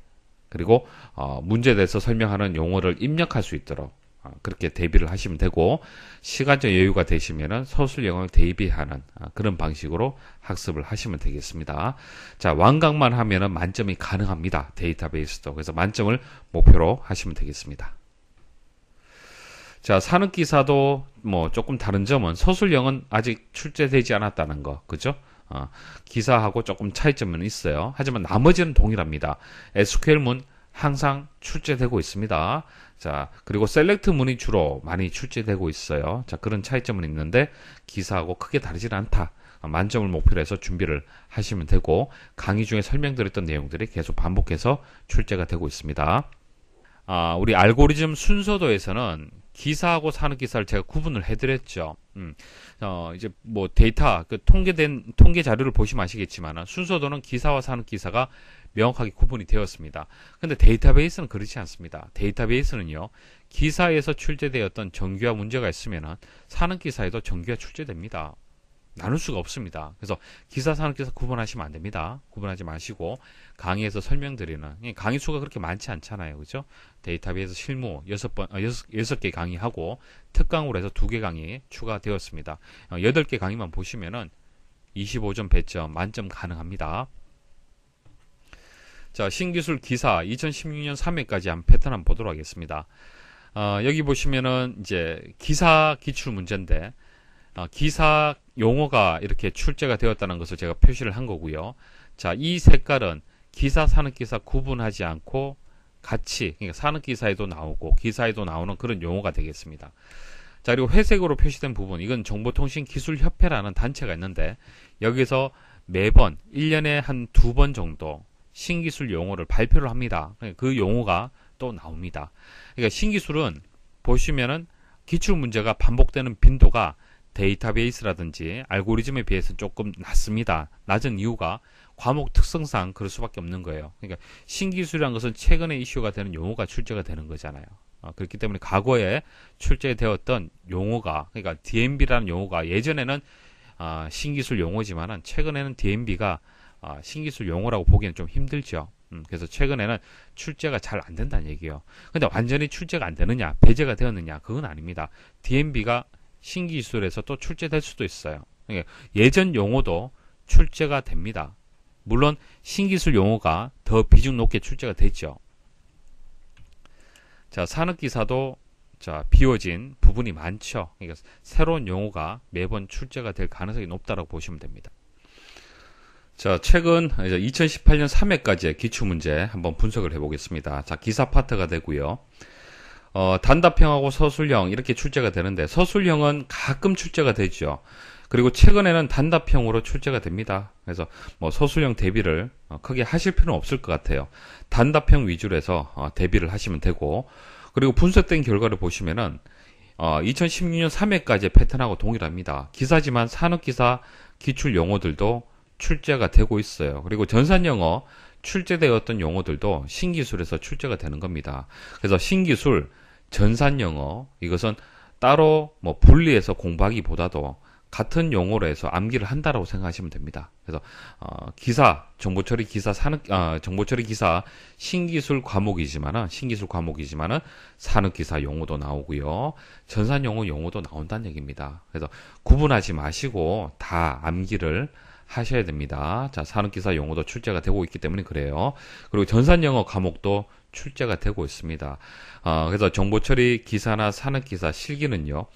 그리고 어, 문제에 대해서 설명하는 용어를 입력할 수 있도록 어, 그렇게 대비를 하시면 되고 시간적 여유가 되시면은 서술 영어를 대비하는 어, 그런 방식으로 학습을 하시면 되겠습니다. 자 완강만 하면은 만점이 가능합니다. 데이터베이스도 그래서 만점을 목표로 하시면 되겠습니다. 자, 산업기사도 뭐 조금 다른 점은 서술형은 아직 출제되지 않았다는 거, 그죠? 어, 기사하고 조금 차이점은 있어요. 하지만 나머지는 동일합니다. SQL 문 항상 출제되고 있습니다. 자, 그리고 셀렉트 문이 주로 많이 출제되고 있어요. 자, 그런 차이점은 있는데 기사하고 크게 다르진 않다. 어, 만점을 목표로 해서 준비를 하시면 되고 강의 중에 설명드렸던 내용들이 계속 반복해서 출제가 되고 있습니다. 아, 우리 알고리즘 순서도에서는 기사하고 산업 기사를 제가 구분을 해드렸죠. 음, 어, 이제 뭐 데이터 그 통계된 통계 자료를 보시면 아시겠지만 순서도는 기사와 산업 기사가 명확하게 구분이 되었습니다. 근데 데이터베이스는 그렇지 않습니다. 데이터베이스는요 기사에서 출제되었던 정규화 문제가 있으면은 산업 기사에도 정규화 출제됩니다. 나눌 수가 없습니다. 그래서 기사 산업기사 구분하시면 안 됩니다. 구분하지 마시고 강의에서 설명드리는 강의 수가 그렇게 많지 않잖아요. 그죠? 데이터베이스 실무 여섯 번 어, 여섯 개 강의하고 특강으로 해서 두 개 강의 추가되었습니다. 어, 여덟 개 강의만 보시면은 25점 배점 만점 가능합니다. 자, 신기술 기사 2016년 3회까지 한 패턴 한번 보도록 하겠습니다. 어, 여기 보시면은 이제 기사 기출 문제인데 어, 기사 용어가 이렇게 출제가 되었다는 것을 제가 표시를 한 거고요. 자, 이 색깔은 기사, 산업기사 구분하지 않고 같이, 그러니까 산업기사에도 나오고 기사에도 나오는 그런 용어가 되겠습니다. 자, 그리고 회색으로 표시된 부분, 이건 정보통신기술협회라는 단체가 있는데, 여기서 매번 1년에 한 두 번 정도 신기술 용어를 발표를 합니다. 그러니까 그 용어가 또 나옵니다. 그러니까 신기술은 보시면은 기출 문제가 반복되는 빈도가 데이터베이스라든지 알고리즘에 비해서 조금 낮습니다. 낮은 이유가 과목 특성상 그럴 수밖에 없는 거예요. 그러니까 신기술이란 것은 최근에 이슈가 되는 용어가 출제가 되는 거잖아요. 아, 그렇기 때문에 과거에 출제되었던 용어가 그러니까 DMB라는 용어가 예전에는 아, 신기술 용어지만은 최근에는 DMB가 아, 어, 신기술 용어라고 보기에는 좀 힘들죠. 음, 그래서 최근에는 출제가 잘 안 된다는 얘기예요. 근데 완전히 출제가 안 되느냐, 배제가 되었느냐, 그건 아닙니다. DMB가 신기술에서 또 출제될 수도 있어요. 그러니까 예전 용어도 출제가 됩니다. 물론 신기술 용어가 더 비중 높게 출제가 됐죠 자, 산업기사도 자, 비워진 부분이 많죠. 그러니까 새로운 용어가 매번 출제가 될 가능성이 높다라고 보시면 됩니다. 자, 최근 2018년 3회까지의 기출문제 한번 분석을 해보겠습니다. 자, 기사 파트가 되고요. 어, 단답형하고 서술형 이렇게 출제가 되는데 서술형은 가끔 출제가 되죠. 그리고 최근에는 단답형으로 출제가 됩니다. 그래서 뭐 서술형 대비를 어, 크게 하실 필요는 없을 것 같아요. 단답형 위주로 해서 어, 대비를 하시면 되고 그리고 분석된 결과를 보시면은 어, 2016년 3회까지의 패턴하고 동일합니다. 기사지만 산업기사 기출 용어들도 출제가 되고 있어요. 그리고 전산영어 출제되었던 용어들도 신기술에서 출제가 되는 겁니다. 그래서 신기술, 전산 영어 이것은 따로 뭐 분리해서 공부하기보다도 같은 용어로 해서 암기를 한다라고 생각하시면 됩니다. 그래서 어, 기사 정보 처리 기사 산업 어, 정보 처리 기사 신기술 과목이지만은 신기술 과목이지만은 산업 기사 용어도 나오고요. 전산 용어 용어도 나온다는 얘기입니다. 그래서 구분하지 마시고 다 암기를 하셔야 됩니다. 자, 산업기사 용어도 출제가 되고 있기 때문에 그래요. 그리고 전산영어 과목도 출제가 되고 있습니다. 어, 그래서 정보처리 기사나 산업기사 실기는요,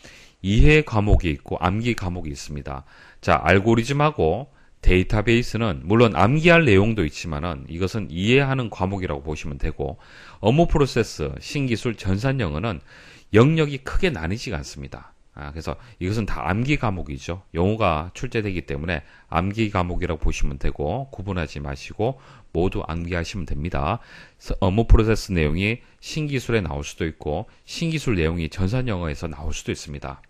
이해 과목이 있고 암기 과목이 있습니다. 자, 알고리즘하고 데이터베이스는 물론 암기할 내용도 있지만은 이것은 이해하는 과목이라고 보시면 되고 업무 프로세스, 신기술, 전산영어는 영역이 크게 나뉘지가 않습니다. 아, 그래서 이것은 다 암기 과목이죠. 영어가 출제되기 때문에 암기 과목이라고 보시면 되고 구분하지 마시고 모두 암기하시면 됩니다. 업무 프로세스 내용이 신기술에 나올 수도 있고 신기술 내용이 전산 영어에서 나올 수도 있습니다.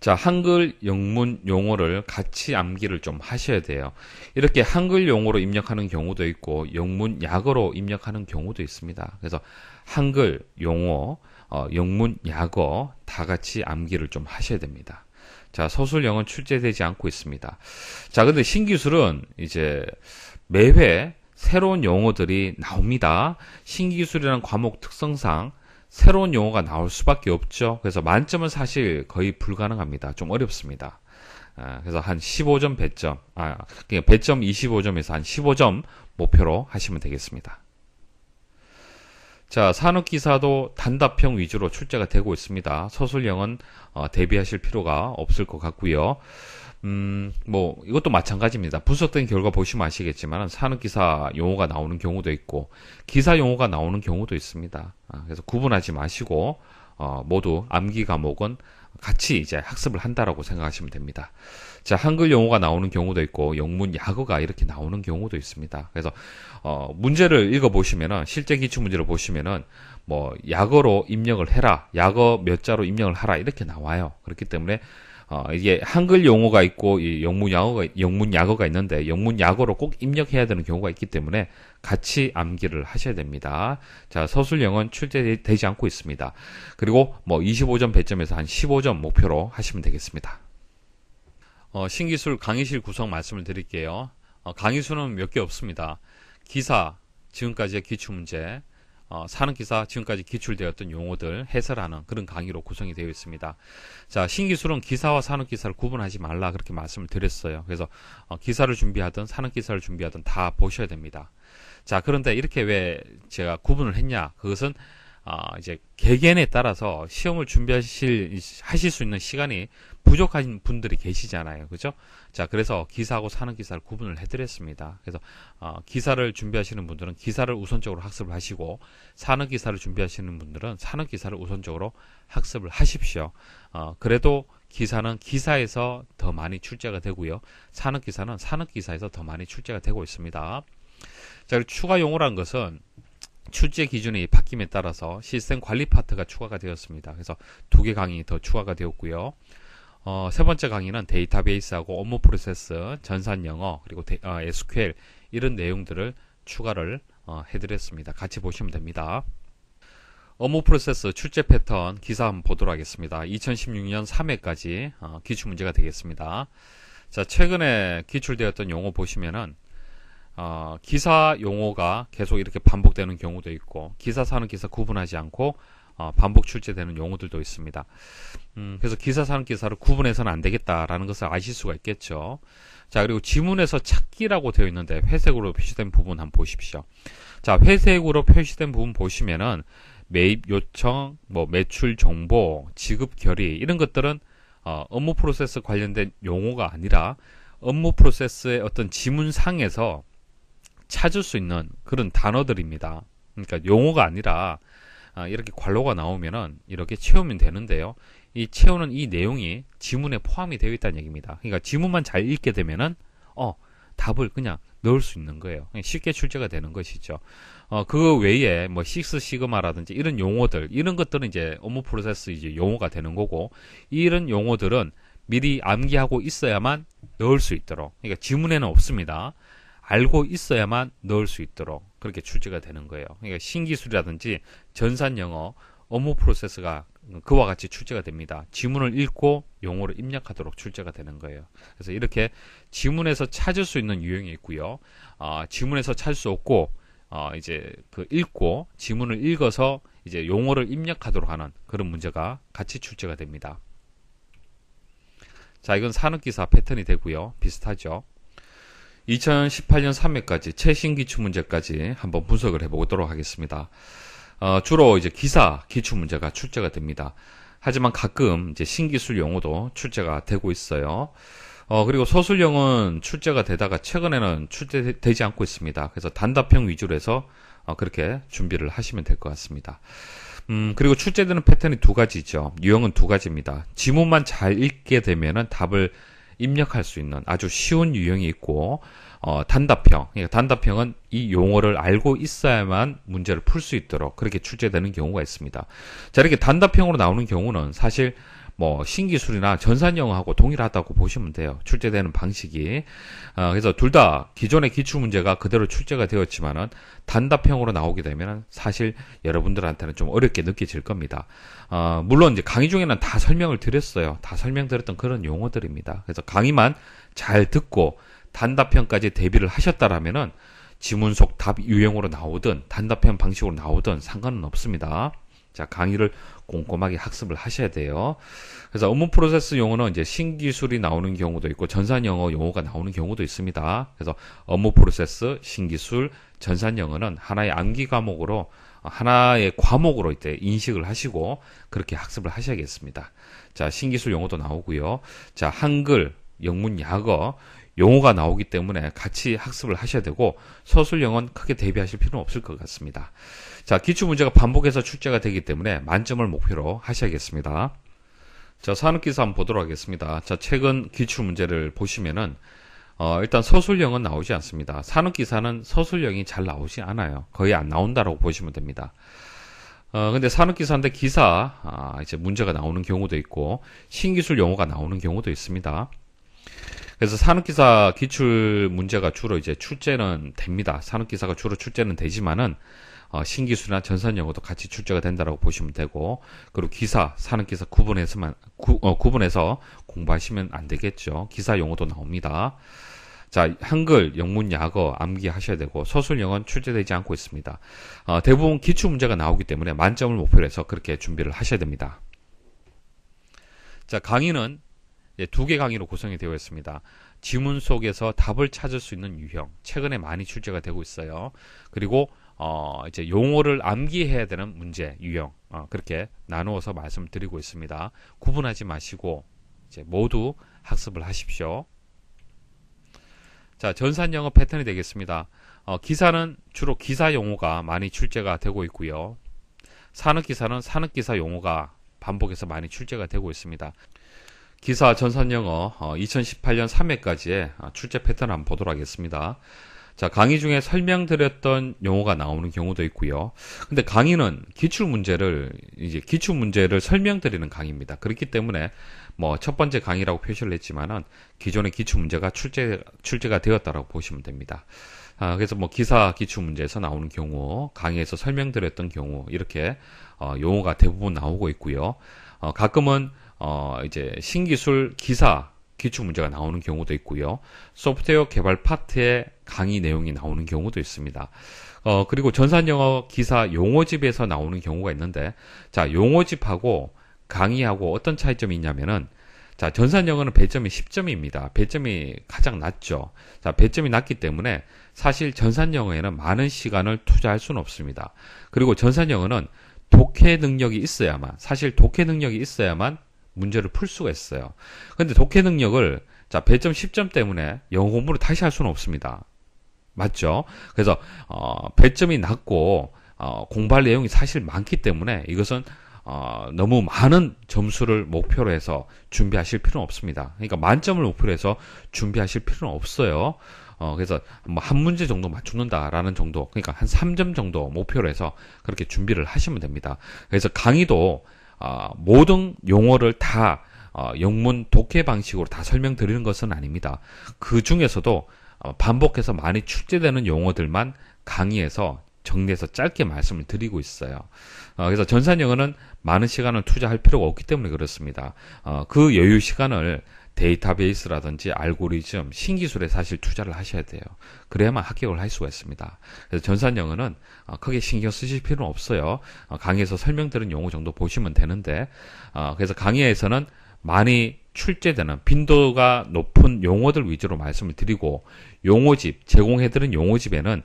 자, 한글, 영문, 용어를 같이 암기를 좀 하셔야 돼요. 이렇게 한글 용어로 입력하는 경우도 있고, 영문 약어로 입력하는 경우도 있습니다. 그래서 한글, 용어, 어, 영문 약어 다 같이 암기를 좀 하셔야 됩니다. 자, 서술형은 출제되지 않고 있습니다. 자, 근데 신기술은 이제 매회 새로운 용어들이 나옵니다. 신기술이라는 과목 특성상 새로운 용어가 나올 수밖에 없죠. 그래서 만점은 사실 거의 불가능합니다. 좀 어렵습니다. 아, 그래서 한 15점 배점, 아, 배점 25점에서 한 15점 목표로 하시면 되겠습니다. 자, 산업기사도 단답형 위주로 출제가 되고 있습니다. 서술형은 어, 대비하실 필요가 없을 것 같고요. 음, 뭐, 이것도 마찬가지입니다. 분석된 결과 보시면 아시겠지만, 산업기사 용어가 나오는 경우도 있고, 기사 용어가 나오는 경우도 있습니다. 아, 그래서 구분하지 마시고, 어, 모두 암기 과목은 같이 이제 학습을 한다라고 생각하시면 됩니다. 자, 한글 용어가 나오는 경우도 있고, 영문 야어가 이렇게 나오는 경우도 있습니다. 그래서, 어, 문제를 읽어보시면은, 실제 기출 문제를 보시면은, 뭐, 약어로 입력을 해라, 약어 몇 자로 입력을 하라, 이렇게 나와요. 그렇기 때문에 어, 이게 한글 용어가 있고 이 영문 약어가 영문 약어가 있는데 영문 약어로 꼭 입력해야 되는 경우가 있기 때문에 같이 암기를 하셔야 됩니다. 자, 서술형은 출제되지 않고 있습니다. 그리고 뭐 25점 배점에서 한 15점 목표로 하시면 되겠습니다. 어, 신기술 강의실 구성 말씀을 드릴게요. 어, 강의 수는 몇 개 없습니다. 기사, 지금까지의 기출문제, 어, 사는기사 지금까지 기출되었던 용어들 해설하는 그런 강의로 구성이 되어 있습니다. 자, 신기술은 기사와 산업기사를 구분하지 말라 그렇게 말씀을 드렸어요. 그래서 어, 기사를 준비하든 산업기사를 준비하든 다 보셔야 됩니다. 자, 그런데 이렇게 왜 제가 구분을 했냐? 그것은 아, 이제 개개인에 따라서 시험을 준비하실 하실 수 있는 시간이 부족하신 분들이 계시잖아요. 그죠? 자, 그래서 기사하고 사는 기사를 구분을 해드렸습니다. 그래서 어, 기사를 준비하시는 분들은 기사를 우선적으로 학습을 하시고 사는 기사를 준비하시는 분들은 사는 기사를 우선적으로 학습을 하십시오. 어, 그래도 기사는 기사에서 더 많이 출제가 되고요. 산업 기사는 산업 기사에서 더 많이 출제가 되고 있습니다. 자, 추가 용어란 것은 출제 기준이 바뀜에 따라서 시스템 관리 파트가 추가가 되었습니다. 그래서 두 개 강의 더 추가가 되었고요. 어, 세 번째 강의는 데이터베이스하고 업무 프로세스, 전산 영어, 그리고 데, 어, SQL 이런 내용들을 추가를 어, 해드렸습니다. 같이 보시면 됩니다. 업무 프로세스 출제 패턴 기사 한번 보도록 하겠습니다. 2016년 3회까지 어, 기출 문제가 되겠습니다. 자, 최근에 기출되었던 용어 보시면은 어, 기사 용어가 계속 이렇게 반복되는 경우도 있고 기사사는 기사 구분하지 않고 어, 반복 출제되는 용어들도 있습니다. 음, 그래서 기사사는 기사를 구분해서는 안 되겠다라는 것을 아실 수가 있겠죠. 자 그리고 지문에서 찾기라고 되어 있는데 회색으로 표시된 부분 한번 보십시오. 자 회색으로 표시된 부분 보시면은 매입 요청, 뭐 매출 정보, 지급 결의 이런 것들은 어, 업무 프로세스 관련된 용어가 아니라 업무 프로세스의 어떤 지문상에서 찾을 수 있는 그런 단어들입니다. 그러니까 용어가 아니라 아, 이렇게 관로가 나오면은 이렇게 채우면 되는데요. 이 채우는 이 내용이 지문에 포함이 되어 있다는 얘기입니다. 그러니까 지문만 잘 읽게 되면은 어 답을 그냥 넣을 수 있는 거예요. 쉽게 출제가 되는 것이죠. 어, 그 외에 뭐 식스 시그마라든지 이런 용어들 이런 것들은 이제 업무 프로세스 이제 용어가 되는 거고 이런 용어들은 미리 암기하고 있어야만 넣을 수 있도록 그러니까 지문에는 없습니다. 알고 있어야만 넣을 수 있도록 그렇게 출제가 되는 거예요. 그러니까 신기술이라든지 전산 영어, 업무 프로세스가 그와 같이 출제가 됩니다. 지문을 읽고 용어를 입력하도록 출제가 되는 거예요. 그래서 이렇게 지문에서 찾을 수 있는 유형이 있고요. 어, 지문에서 찾을 수 없고 어, 이제 그 읽고 지문을 읽어서 이제 용어를 입력하도록 하는 그런 문제가 같이 출제가 됩니다. 자, 이건 산업기사 패턴이 되고요. 비슷하죠. 2018년 3회까지 최신 기출 문제까지 한번 분석을 해보도록 하겠습니다. 어, 주로 이제 기사 기출 문제가 출제가 됩니다. 하지만 가끔 이제 신기술 용어도 출제가 되고 있어요. 어, 그리고 서술형은 출제가 되다가 최근에는 출제되지 않고 있습니다. 그래서 단답형 위주로 해서 어, 그렇게 준비를 하시면 될 것 같습니다. 음, 그리고 출제되는 패턴이 두 가지죠. 유형은 두 가지입니다. 지문만 잘 읽게 되면은 답을 입력할 수 있는 아주 쉬운 유형이 있고 어, 단답형. 그러니까 단답형은 이 용어를 알고 있어야만 문제를 풀 수 있도록 그렇게 출제되는 경우가 있습니다. 자, 이렇게 단답형으로 나오는 경우는 사실 뭐 신기술이나 전산영어하고 동일하다고 보시면 돼요. 출제되는 방식이. 어, 그래서 둘 다 기존의 기출 문제가 그대로 출제가 되었지만은 단답형으로 나오게 되면 사실 여러분들한테는 좀 어렵게 느껴질 겁니다. 어, 물론 이제 강의 중에는 다 설명을 드렸어요. 다 설명드렸던 그런 용어들입니다. 그래서 강의만 잘 듣고 단답형까지 대비를 하셨다라면은 지문 속 답 유형으로 나오든 단답형 방식으로 나오든 상관은 없습니다. 자, 강의를 꼼꼼하게 학습을 하셔야 돼요. 그래서 업무 프로세스 용어는 이제 신기술이 나오는 경우도 있고 전산 영어 용어가 나오는 경우도 있습니다. 그래서 업무 프로세스, 신기술, 전산 영어는 하나의 암기 과목으로 하나의 과목으로 이때 인식을 하시고 그렇게 학습을 하셔야겠습니다. 자, 신기술 용어도 나오고요. 자, 한글, 영문, 약어 용어가 나오기 때문에 같이 학습을 하셔야 되고 서술 영어는 크게 대비하실 필요는 없을 것 같습니다. 자, 기출 문제가 반복해서 출제가 되기 때문에 만점을 목표로 하셔야겠습니다. 자, 산업기사 한번 보도록 하겠습니다. 자, 최근 기출 문제를 보시면은 어, 일단 서술형은 나오지 않습니다. 산업기사는 서술형이 잘 나오지 않아요. 거의 안 나온다라고 보시면 됩니다. 어, 근데 산업기사인데 기사, 아, 이제 문제가 나오는 경우도 있고, 신기술 용어가 나오는 경우도 있습니다. 그래서 산업기사 기출 문제가 주로 이제 출제는 됩니다. 산업기사가 주로 출제는 되지만은, 어, 신기술이나 전산 용어도 같이 출제가 된다라고 보시면 되고 그리고 기사 사는 기사 구분해서만 구, 어, 구분해서 공부하시면 안 되겠죠. 기사 용어도 나옵니다. 자, 한글, 영문, 약어, 암기 하셔야 되고 서술 영어 출제되지 않고 있습니다. 어, 대부분 기출 문제가 나오기 때문에 만점을 목표로 해서 그렇게 준비를 하셔야 됩니다. 자, 강의는 두 개 강의로 구성이 되어 있습니다. 지문 속에서 답을 찾을 수 있는 유형, 최근에 많이 출제가 되고 있어요. 그리고 어, 이제 용어를 암기해야 되는 문제 유형 어, 그렇게 나누어서 말씀드리고 있습니다. 구분하지 마시고 이제 모두 학습을 하십시오. 자, 전산 영어 패턴이 되겠습니다. 어, 기사는 주로 기사 용어가 많이 출제가 되고 있고요. 산업 기사는 산업 기사 용어가 반복해서 많이 출제가 되고 있습니다. 기사 전산 영어 2018년 어, 3회까지의 어, 출제 패턴 한번 보도록 하겠습니다. 자, 강의 중에 설명드렸던 용어가 나오는 경우도 있고요. 근데 강의는 기출 문제를 이제 기출 문제를 설명드리는 강의입니다. 그렇기 때문에 뭐 첫 번째 강의라고 표시를 했지만은 기존의 기출 문제가 출제 출제가 되었다라고 보시면 됩니다. 아, 그래서 뭐 기사 기출 문제에서 나오는 경우, 강의에서 설명드렸던 경우 이렇게 어, 용어가 대부분 나오고 있고요. 어, 가끔은 어, 이제 신기술 기사 기출 문제가 나오는 경우도 있고요. 소프트웨어 개발 파트에 강의 내용이 나오는 경우도 있습니다. 어, 그리고 전산 영어 기사 용어집에서 나오는 경우가 있는데, 자, 용어집하고 강의하고 어떤 차이점이 있냐면은, 자, 전산 영어는 배점이 10점입니다. 배점이 가장 낮죠. 자, 배점이 낮기 때문에 사실 전산 영어에는 많은 시간을 투자할 수는 없습니다. 그리고 전산 영어는 독해 능력이 있어야만, 사실 독해 능력이 있어야만 문제를 풀 수가 있어요. 근데 독해 능력을 자 배점 10점 때문에 영어 공부를 다시 할 수는 없습니다. 맞죠? 그래서 어, 배점이 낮고 어, 공부할 내용이 사실 많기 때문에 이것은 어, 너무 많은 점수를 목표로 해서 준비하실 필요는 없습니다. 그러니까 만점을 목표로 해서 준비하실 필요는 없어요. 어, 그래서 뭐 한 문제 정도 맞추는다라는 정도, 그러니까 한 3점 정도 목표로 해서 그렇게 준비를 하시면 됩니다. 그래서 강의도 어, 모든 용어를 다 어, 영문 독해 방식으로 다 설명드리는 것은 아닙니다. 그 중에서도 어, 반복해서 많이 출제되는 용어들만 강의에서 정리해서 짧게 말씀을 드리고 있어요. 어, 그래서 전산 영어는 많은 시간을 투자할 필요가 없기 때문에 그렇습니다. 어, 그 여유 시간을 데이터베이스라든지 알고리즘, 신기술에 사실 투자를 하셔야 돼요. 그래야만 합격을 할 수가 있습니다. 그래서 전산 영어는 어, 크게 신경 쓰실 필요는 없어요. 어, 강의에서 설명드린 용어 정도 보시면 되는데, 어, 그래서 강의에서는 많이 출제되는 빈도가 높은 용어들 위주로 말씀을 드리고 용어집 제공해드린 용어집에는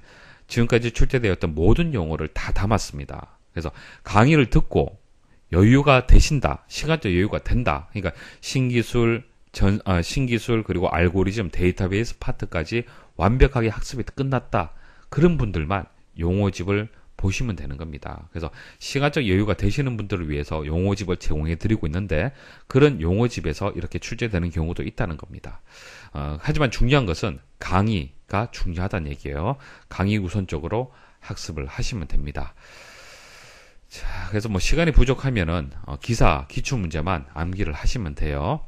지금까지 출제되었던 모든 용어를 다 담았습니다. 그래서 강의를 듣고 여유가 되신다, 시간적 여유가 된다. 그러니까 신기술, 전, 아, 신기술 그리고 알고리즘 데이터베이스 파트까지 완벽하게 학습이 끝났다. 그런 분들만 용어집을 보시면 되는 겁니다. 그래서 시간적 여유가 되시는 분들을 위해서 용어집을 제공해 드리고 있는데 그런 용어집에서 이렇게 출제되는 경우도 있다는 겁니다. 어, 하지만 중요한 것은 강의가 중요하다는 얘기예요. 강의 우선적으로 학습을 하시면 됩니다. 자, 그래서 뭐 시간이 부족하면은 어, 기사 기출 문제만 암기를 하시면 돼요.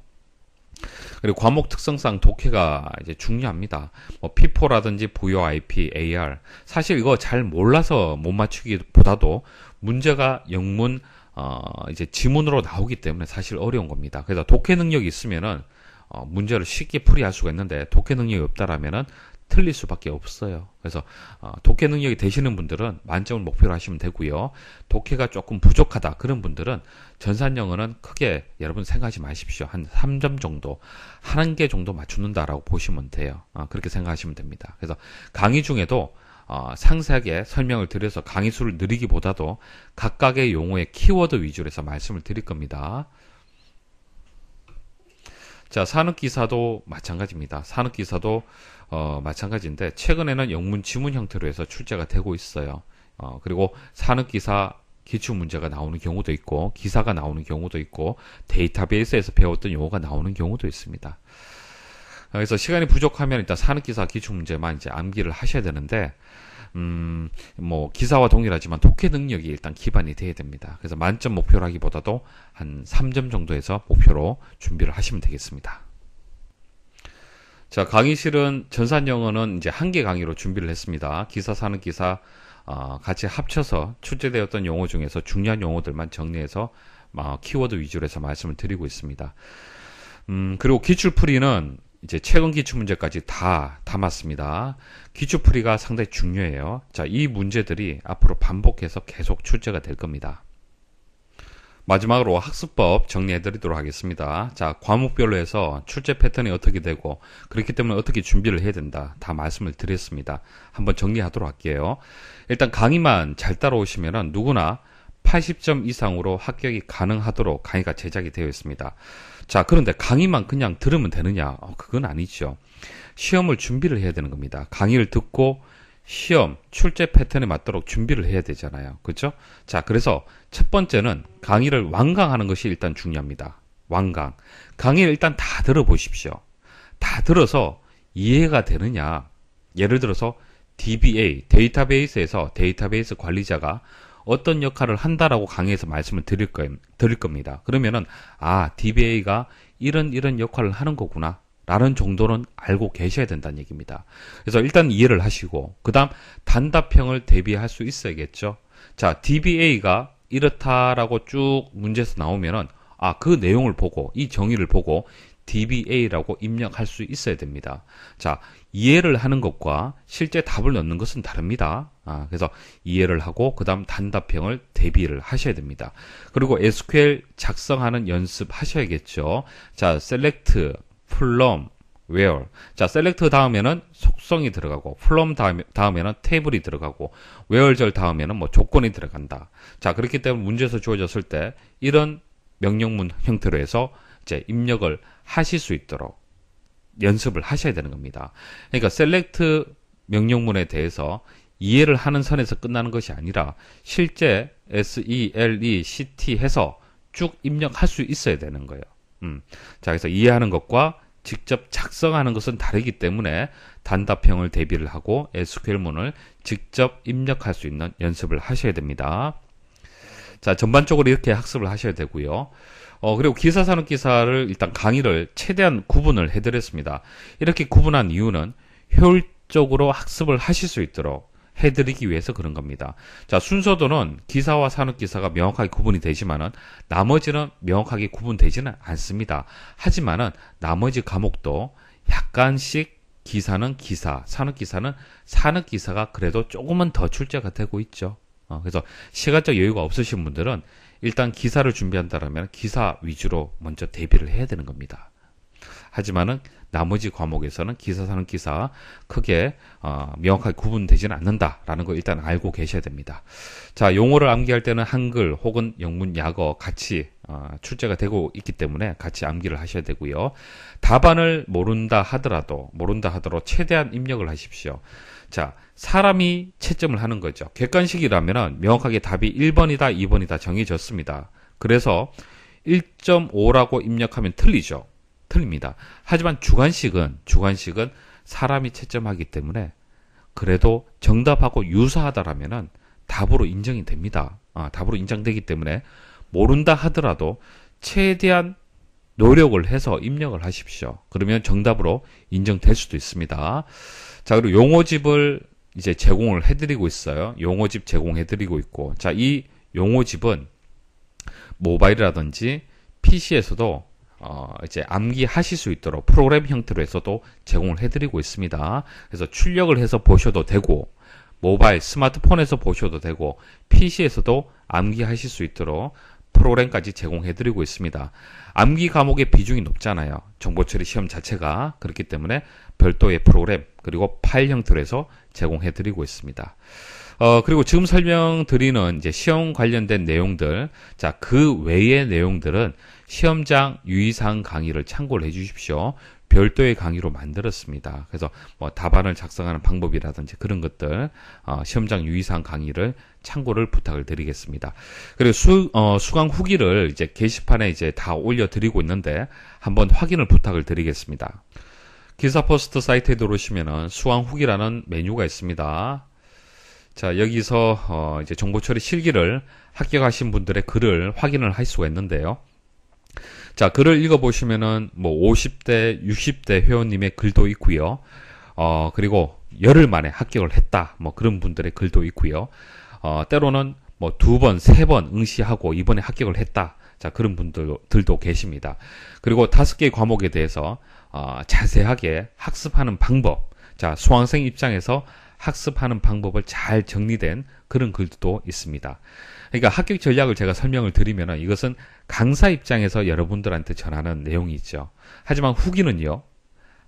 그리고 과목 특성상 독해가 이제 중요합니다. 뭐 피포라든지 부요 IP, AR. 사실 이거 잘 몰라서 못 맞추기보다도 문제가 영문 어 이제 지문으로 나오기 때문에 사실 어려운 겁니다. 그래서 독해 능력이 있으면은 어 문제를 쉽게 풀이할 수가 있는데 독해 능력이 없다라면은 틀릴 수밖에 없어요. 그래서 어, 독해 능력이 되시는 분들은 만점을 목표로 하시면 되고요. 독해가 조금 부족하다 그런 분들은 전산 영어는 크게 여러분 생각하지 마십시오. 한 3점 정도, 한개 정도 맞추는다라고 보시면 돼요. 어, 그렇게 생각하시면 됩니다. 그래서 강의 중에도 어, 상세하게 설명을 드려서 강의 수를 늘리기보다도 각각의 용어의 키워드 위주로 해서 말씀을 드릴 겁니다. 자, 산업기사도 마찬가지입니다. 산업기사도 어, 마찬가지인데 최근에는 영문 지문 형태로 해서 출제가 되고 있어요. 어, 그리고 산업기사 기출 문제가 나오는 경우도 있고 기사가 나오는 경우도 있고 데이터베이스에서 배웠던 용어가 나오는 경우도 있습니다. 그래서 시간이 부족하면 일단 산업기사 기출 문제만 이제 암기를 하셔야 되는데 음, 뭐, 기사와 동일하지만 독해 능력이 일단 기반이 돼야 됩니다. 그래서 만점 목표라기보다도 한 3점 정도에서 목표로 준비를 하시면 되겠습니다. 자, 강의실은 전산 영어는 이제 한 개 강의로 준비를 했습니다. 기사 사는 기사 어, 같이 합쳐서 출제되었던 용어 중에서 중요한 용어들만 정리해서 어, 키워드 위주로 해서 말씀을 드리고 있습니다. 음, 그리고 기출풀이는 이제 최근 기출 문제까지 다 담았습니다. 기출풀이가 상당히 중요해요. 자, 이 문제들이 앞으로 반복해서 계속 출제가 될 겁니다. 마지막으로 학습법 정리해드리도록 하겠습니다. 자, 과목별로 해서 출제 패턴이 어떻게 되고 그렇기 때문에 어떻게 준비를 해야 된다 다 말씀을 드렸습니다. 한번 정리하도록 할게요. 일단 강의만 잘 따라오시면 누구나 80점 이상으로 합격이 가능하도록 강의가 제작이 되어 있습니다. 자, 그런데 강의만 그냥 들으면 되느냐? 어, 그건 아니죠. 시험을 준비를 해야 되는 겁니다. 강의를 듣고 시험, 출제 패턴에 맞도록 준비를 해야 되잖아요. 그렇죠? 자, 그래서 첫 번째는 강의를 완강하는 것이 일단 중요합니다. 완강. 강의를 일단 다 들어보십시오. 다 들어서 이해가 되느냐. 예를 들어서 DBA, 데이터베이스에서 데이터베이스 관리자가 어떤 역할을 한다라고 강의에서 말씀을 드릴, 거, 드릴 겁니다. 그러면은, 아, DBA가 이런, 이런 역할을 하는 거구나. 라는 정도는 알고 계셔야 된다는 얘기입니다. 그래서 일단 이해를 하시고 그 다음 단답형을 대비할 수 있어야겠죠. 자 DBA가 이렇다라고 쭉 문제에서 나오면은 아 그 내용을 보고 이 정의를 보고 DBA라고 입력할 수 있어야 됩니다. 자, 이해를 하는 것과 실제 답을 넣는 것은 다릅니다. 아, 그래서 이해를 하고 그다음 단답형을 대비를 하셔야 됩니다. 그리고 SQL 작성하는 연습 하셔야겠죠. 자, select 플럼, 웨 h 자, 셀렉트 다음에는 속성이 들어가고, 플럼 다음에, 다음에는 테이블이 들어가고, 웨 h 절 다음에는 뭐 조건이 들어간다. 자, 그렇기 때문에 문제에서 주어졌을 때 이런 명령문 형태로 해서 이제 입력을 하실 수 있도록 연습을 하셔야 되는 겁니다. 그러니까 셀렉트 명령문에 대해서 이해를 하는 선에서 끝나는 것이 아니라 실제 SELECT 해서 쭉 입력할 수 있어야 되는 거예요. 음. 자, 그래서 이해하는 것과 직접 작성하는 것은 다르기 때문에 단답형을 대비를 하고 SQL문을 직접 입력할 수 있는 연습을 하셔야 됩니다. 자, 전반적으로 이렇게 학습을 하셔야 되고요. 어, 그리고 기사 산업 기사를 일단 강의를 최대한 구분을 해드렸습니다. 이렇게 구분한 이유는 효율적으로 학습을 하실 수 있도록 해드리기 위해서 그런 겁니다. 자, 순서도는 기사와 산업기사가 명확하게 구분이 되지만은 나머지는 명확하게 구분되지는 않습니다. 하지만은 나머지 과목도 약간씩 기사는 기사, 산업기사는 산업기사가 그래도 조금은 더 출제가 되고 있죠. 어, 그래서 시간적 여유가 없으신 분들은 일단 기사를 준비한다라면 기사 위주로 먼저 대비를 해야 되는 겁니다. 하지만은 나머지 과목에서는 기사사는 기사 크게 어, 명확하게 구분되지는 않는다라는 걸 일단 알고 계셔야 됩니다. 자 용어를 암기할 때는 한글 혹은 영문 약어 같이 어, 출제가 되고 있기 때문에 같이 암기를 하셔야 되고요. 답안을 모른다 하더라도 모른다 하더라도 최대한 입력을 하십시오. 자 사람이 채점을 하는 거죠. 객관식이라면 명확하게 답이 1번이다 2번이다 정해졌습니다. 그래서 1.5라고 입력하면 틀리죠. 틀립니다. 하지만 주관식은 주관식은 사람이 채점하기 때문에 그래도 정답하고 유사하다라면은 답으로 인정이 됩니다. 아, 답으로 인정되기 때문에 모른다 하더라도 최대한 노력을 해서 입력을 하십시오. 그러면 정답으로 인정될 수도 있습니다. 자, 그리고 용어집을 이제 제공을 해드리고 있어요. 용어집 제공해드리고 있고. 자, 이 용어집은 모바일이라든지 PC에서도 어, 이제 암기하실 수 있도록 프로그램 형태로 해서도 제공을 해드리고 있습니다. 그래서 출력을 해서 보셔도 되고, 모바일, 스마트폰에서 보셔도 되고, PC에서도 암기하실 수 있도록 프로그램까지 제공해드리고 있습니다. 암기 과목의 비중이 높잖아요. 정보처리 시험 자체가 그렇기 때문에 별도의 프로그램 그리고 파일 형태로 해서 제공해드리고 있습니다. 어, 그리고 지금 설명드리는 이제 시험 관련된 내용들, 자, 그 외의 내용들은 시험장 유의사항 강의를 참고를 해주십시오. 별도의 강의로 만들었습니다. 그래서 뭐 답안을 작성하는 방법이라든지 그런 것들 어, 시험장 유의사항 강의를 참고를 부탁을 드리겠습니다. 그리고 수, 어, 수강 후기를 이제 게시판에 이제 다 올려드리고 있는데 한번 확인을 부탁을 드리겠습니다. 기사포스트 사이트에 들어오시면은 수강 후기라는 메뉴가 있습니다. 자 여기서 어, 이제 정보 처리 실기를 합격하신 분들의 글을 확인을 할 수가 있는데요. 자, 글을 읽어보시면은 뭐 50대, 60대 회원님의 글도 있고요. 어, 그리고 열흘 만에 합격을 했다. 뭐 그런 분들의 글도 있고요. 어, 때로는 뭐 두 번, 세 번 응시하고 이번에 합격을 했다. 자, 그런 분들도 계십니다. 그리고 다섯 개 과목에 대해서 어, 자세하게 학습하는 방법. 자, 수강생 입장에서 학습하는 방법을 잘 정리된 그런 글도 있습니다. 그러니까 합격 전략을 제가 설명을 드리면 이것은 강사 입장에서 여러분들한테 전하는 내용이 죠 하지만 후기는요.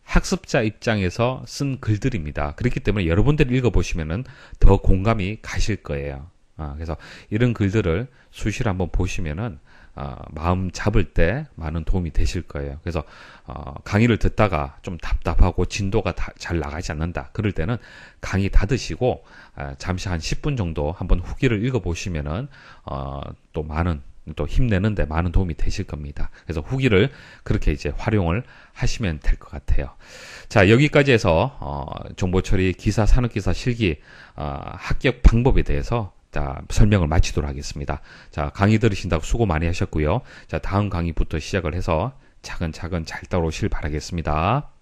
학습자 입장에서 쓴 글들입니다. 그렇기 때문에 여러분들이 읽어보시면은 더 공감이 가실 거예요. 아, 그래서 이런 글들을 수시로 한번 보시면은 어, 마음 잡을 때 많은 도움이 되실 거예요. 그래서 어, 강의를 듣다가 좀 답답하고 진도가 다, 잘 나가지 않는다. 그럴 때는 강의 닫으시고 어, 잠시 한 10분 정도 한번 후기를 읽어보시면은 어, 또 많은 또 힘내는데 많은 도움이 되실 겁니다. 그래서 후기를 그렇게 이제 활용을 하시면 될 것 같아요. 자 여기까지 해서 어, 정보처리 기사 산업기사 실기 어, 합격 방법에 대해서 자, 설명을 마치도록 하겠습니다. 자, 강의 들으신다고 수고 많이 하셨고요. 자, 다음 강의부터 시작을 해서 차근차근 잘 따라오실 바라겠습니다.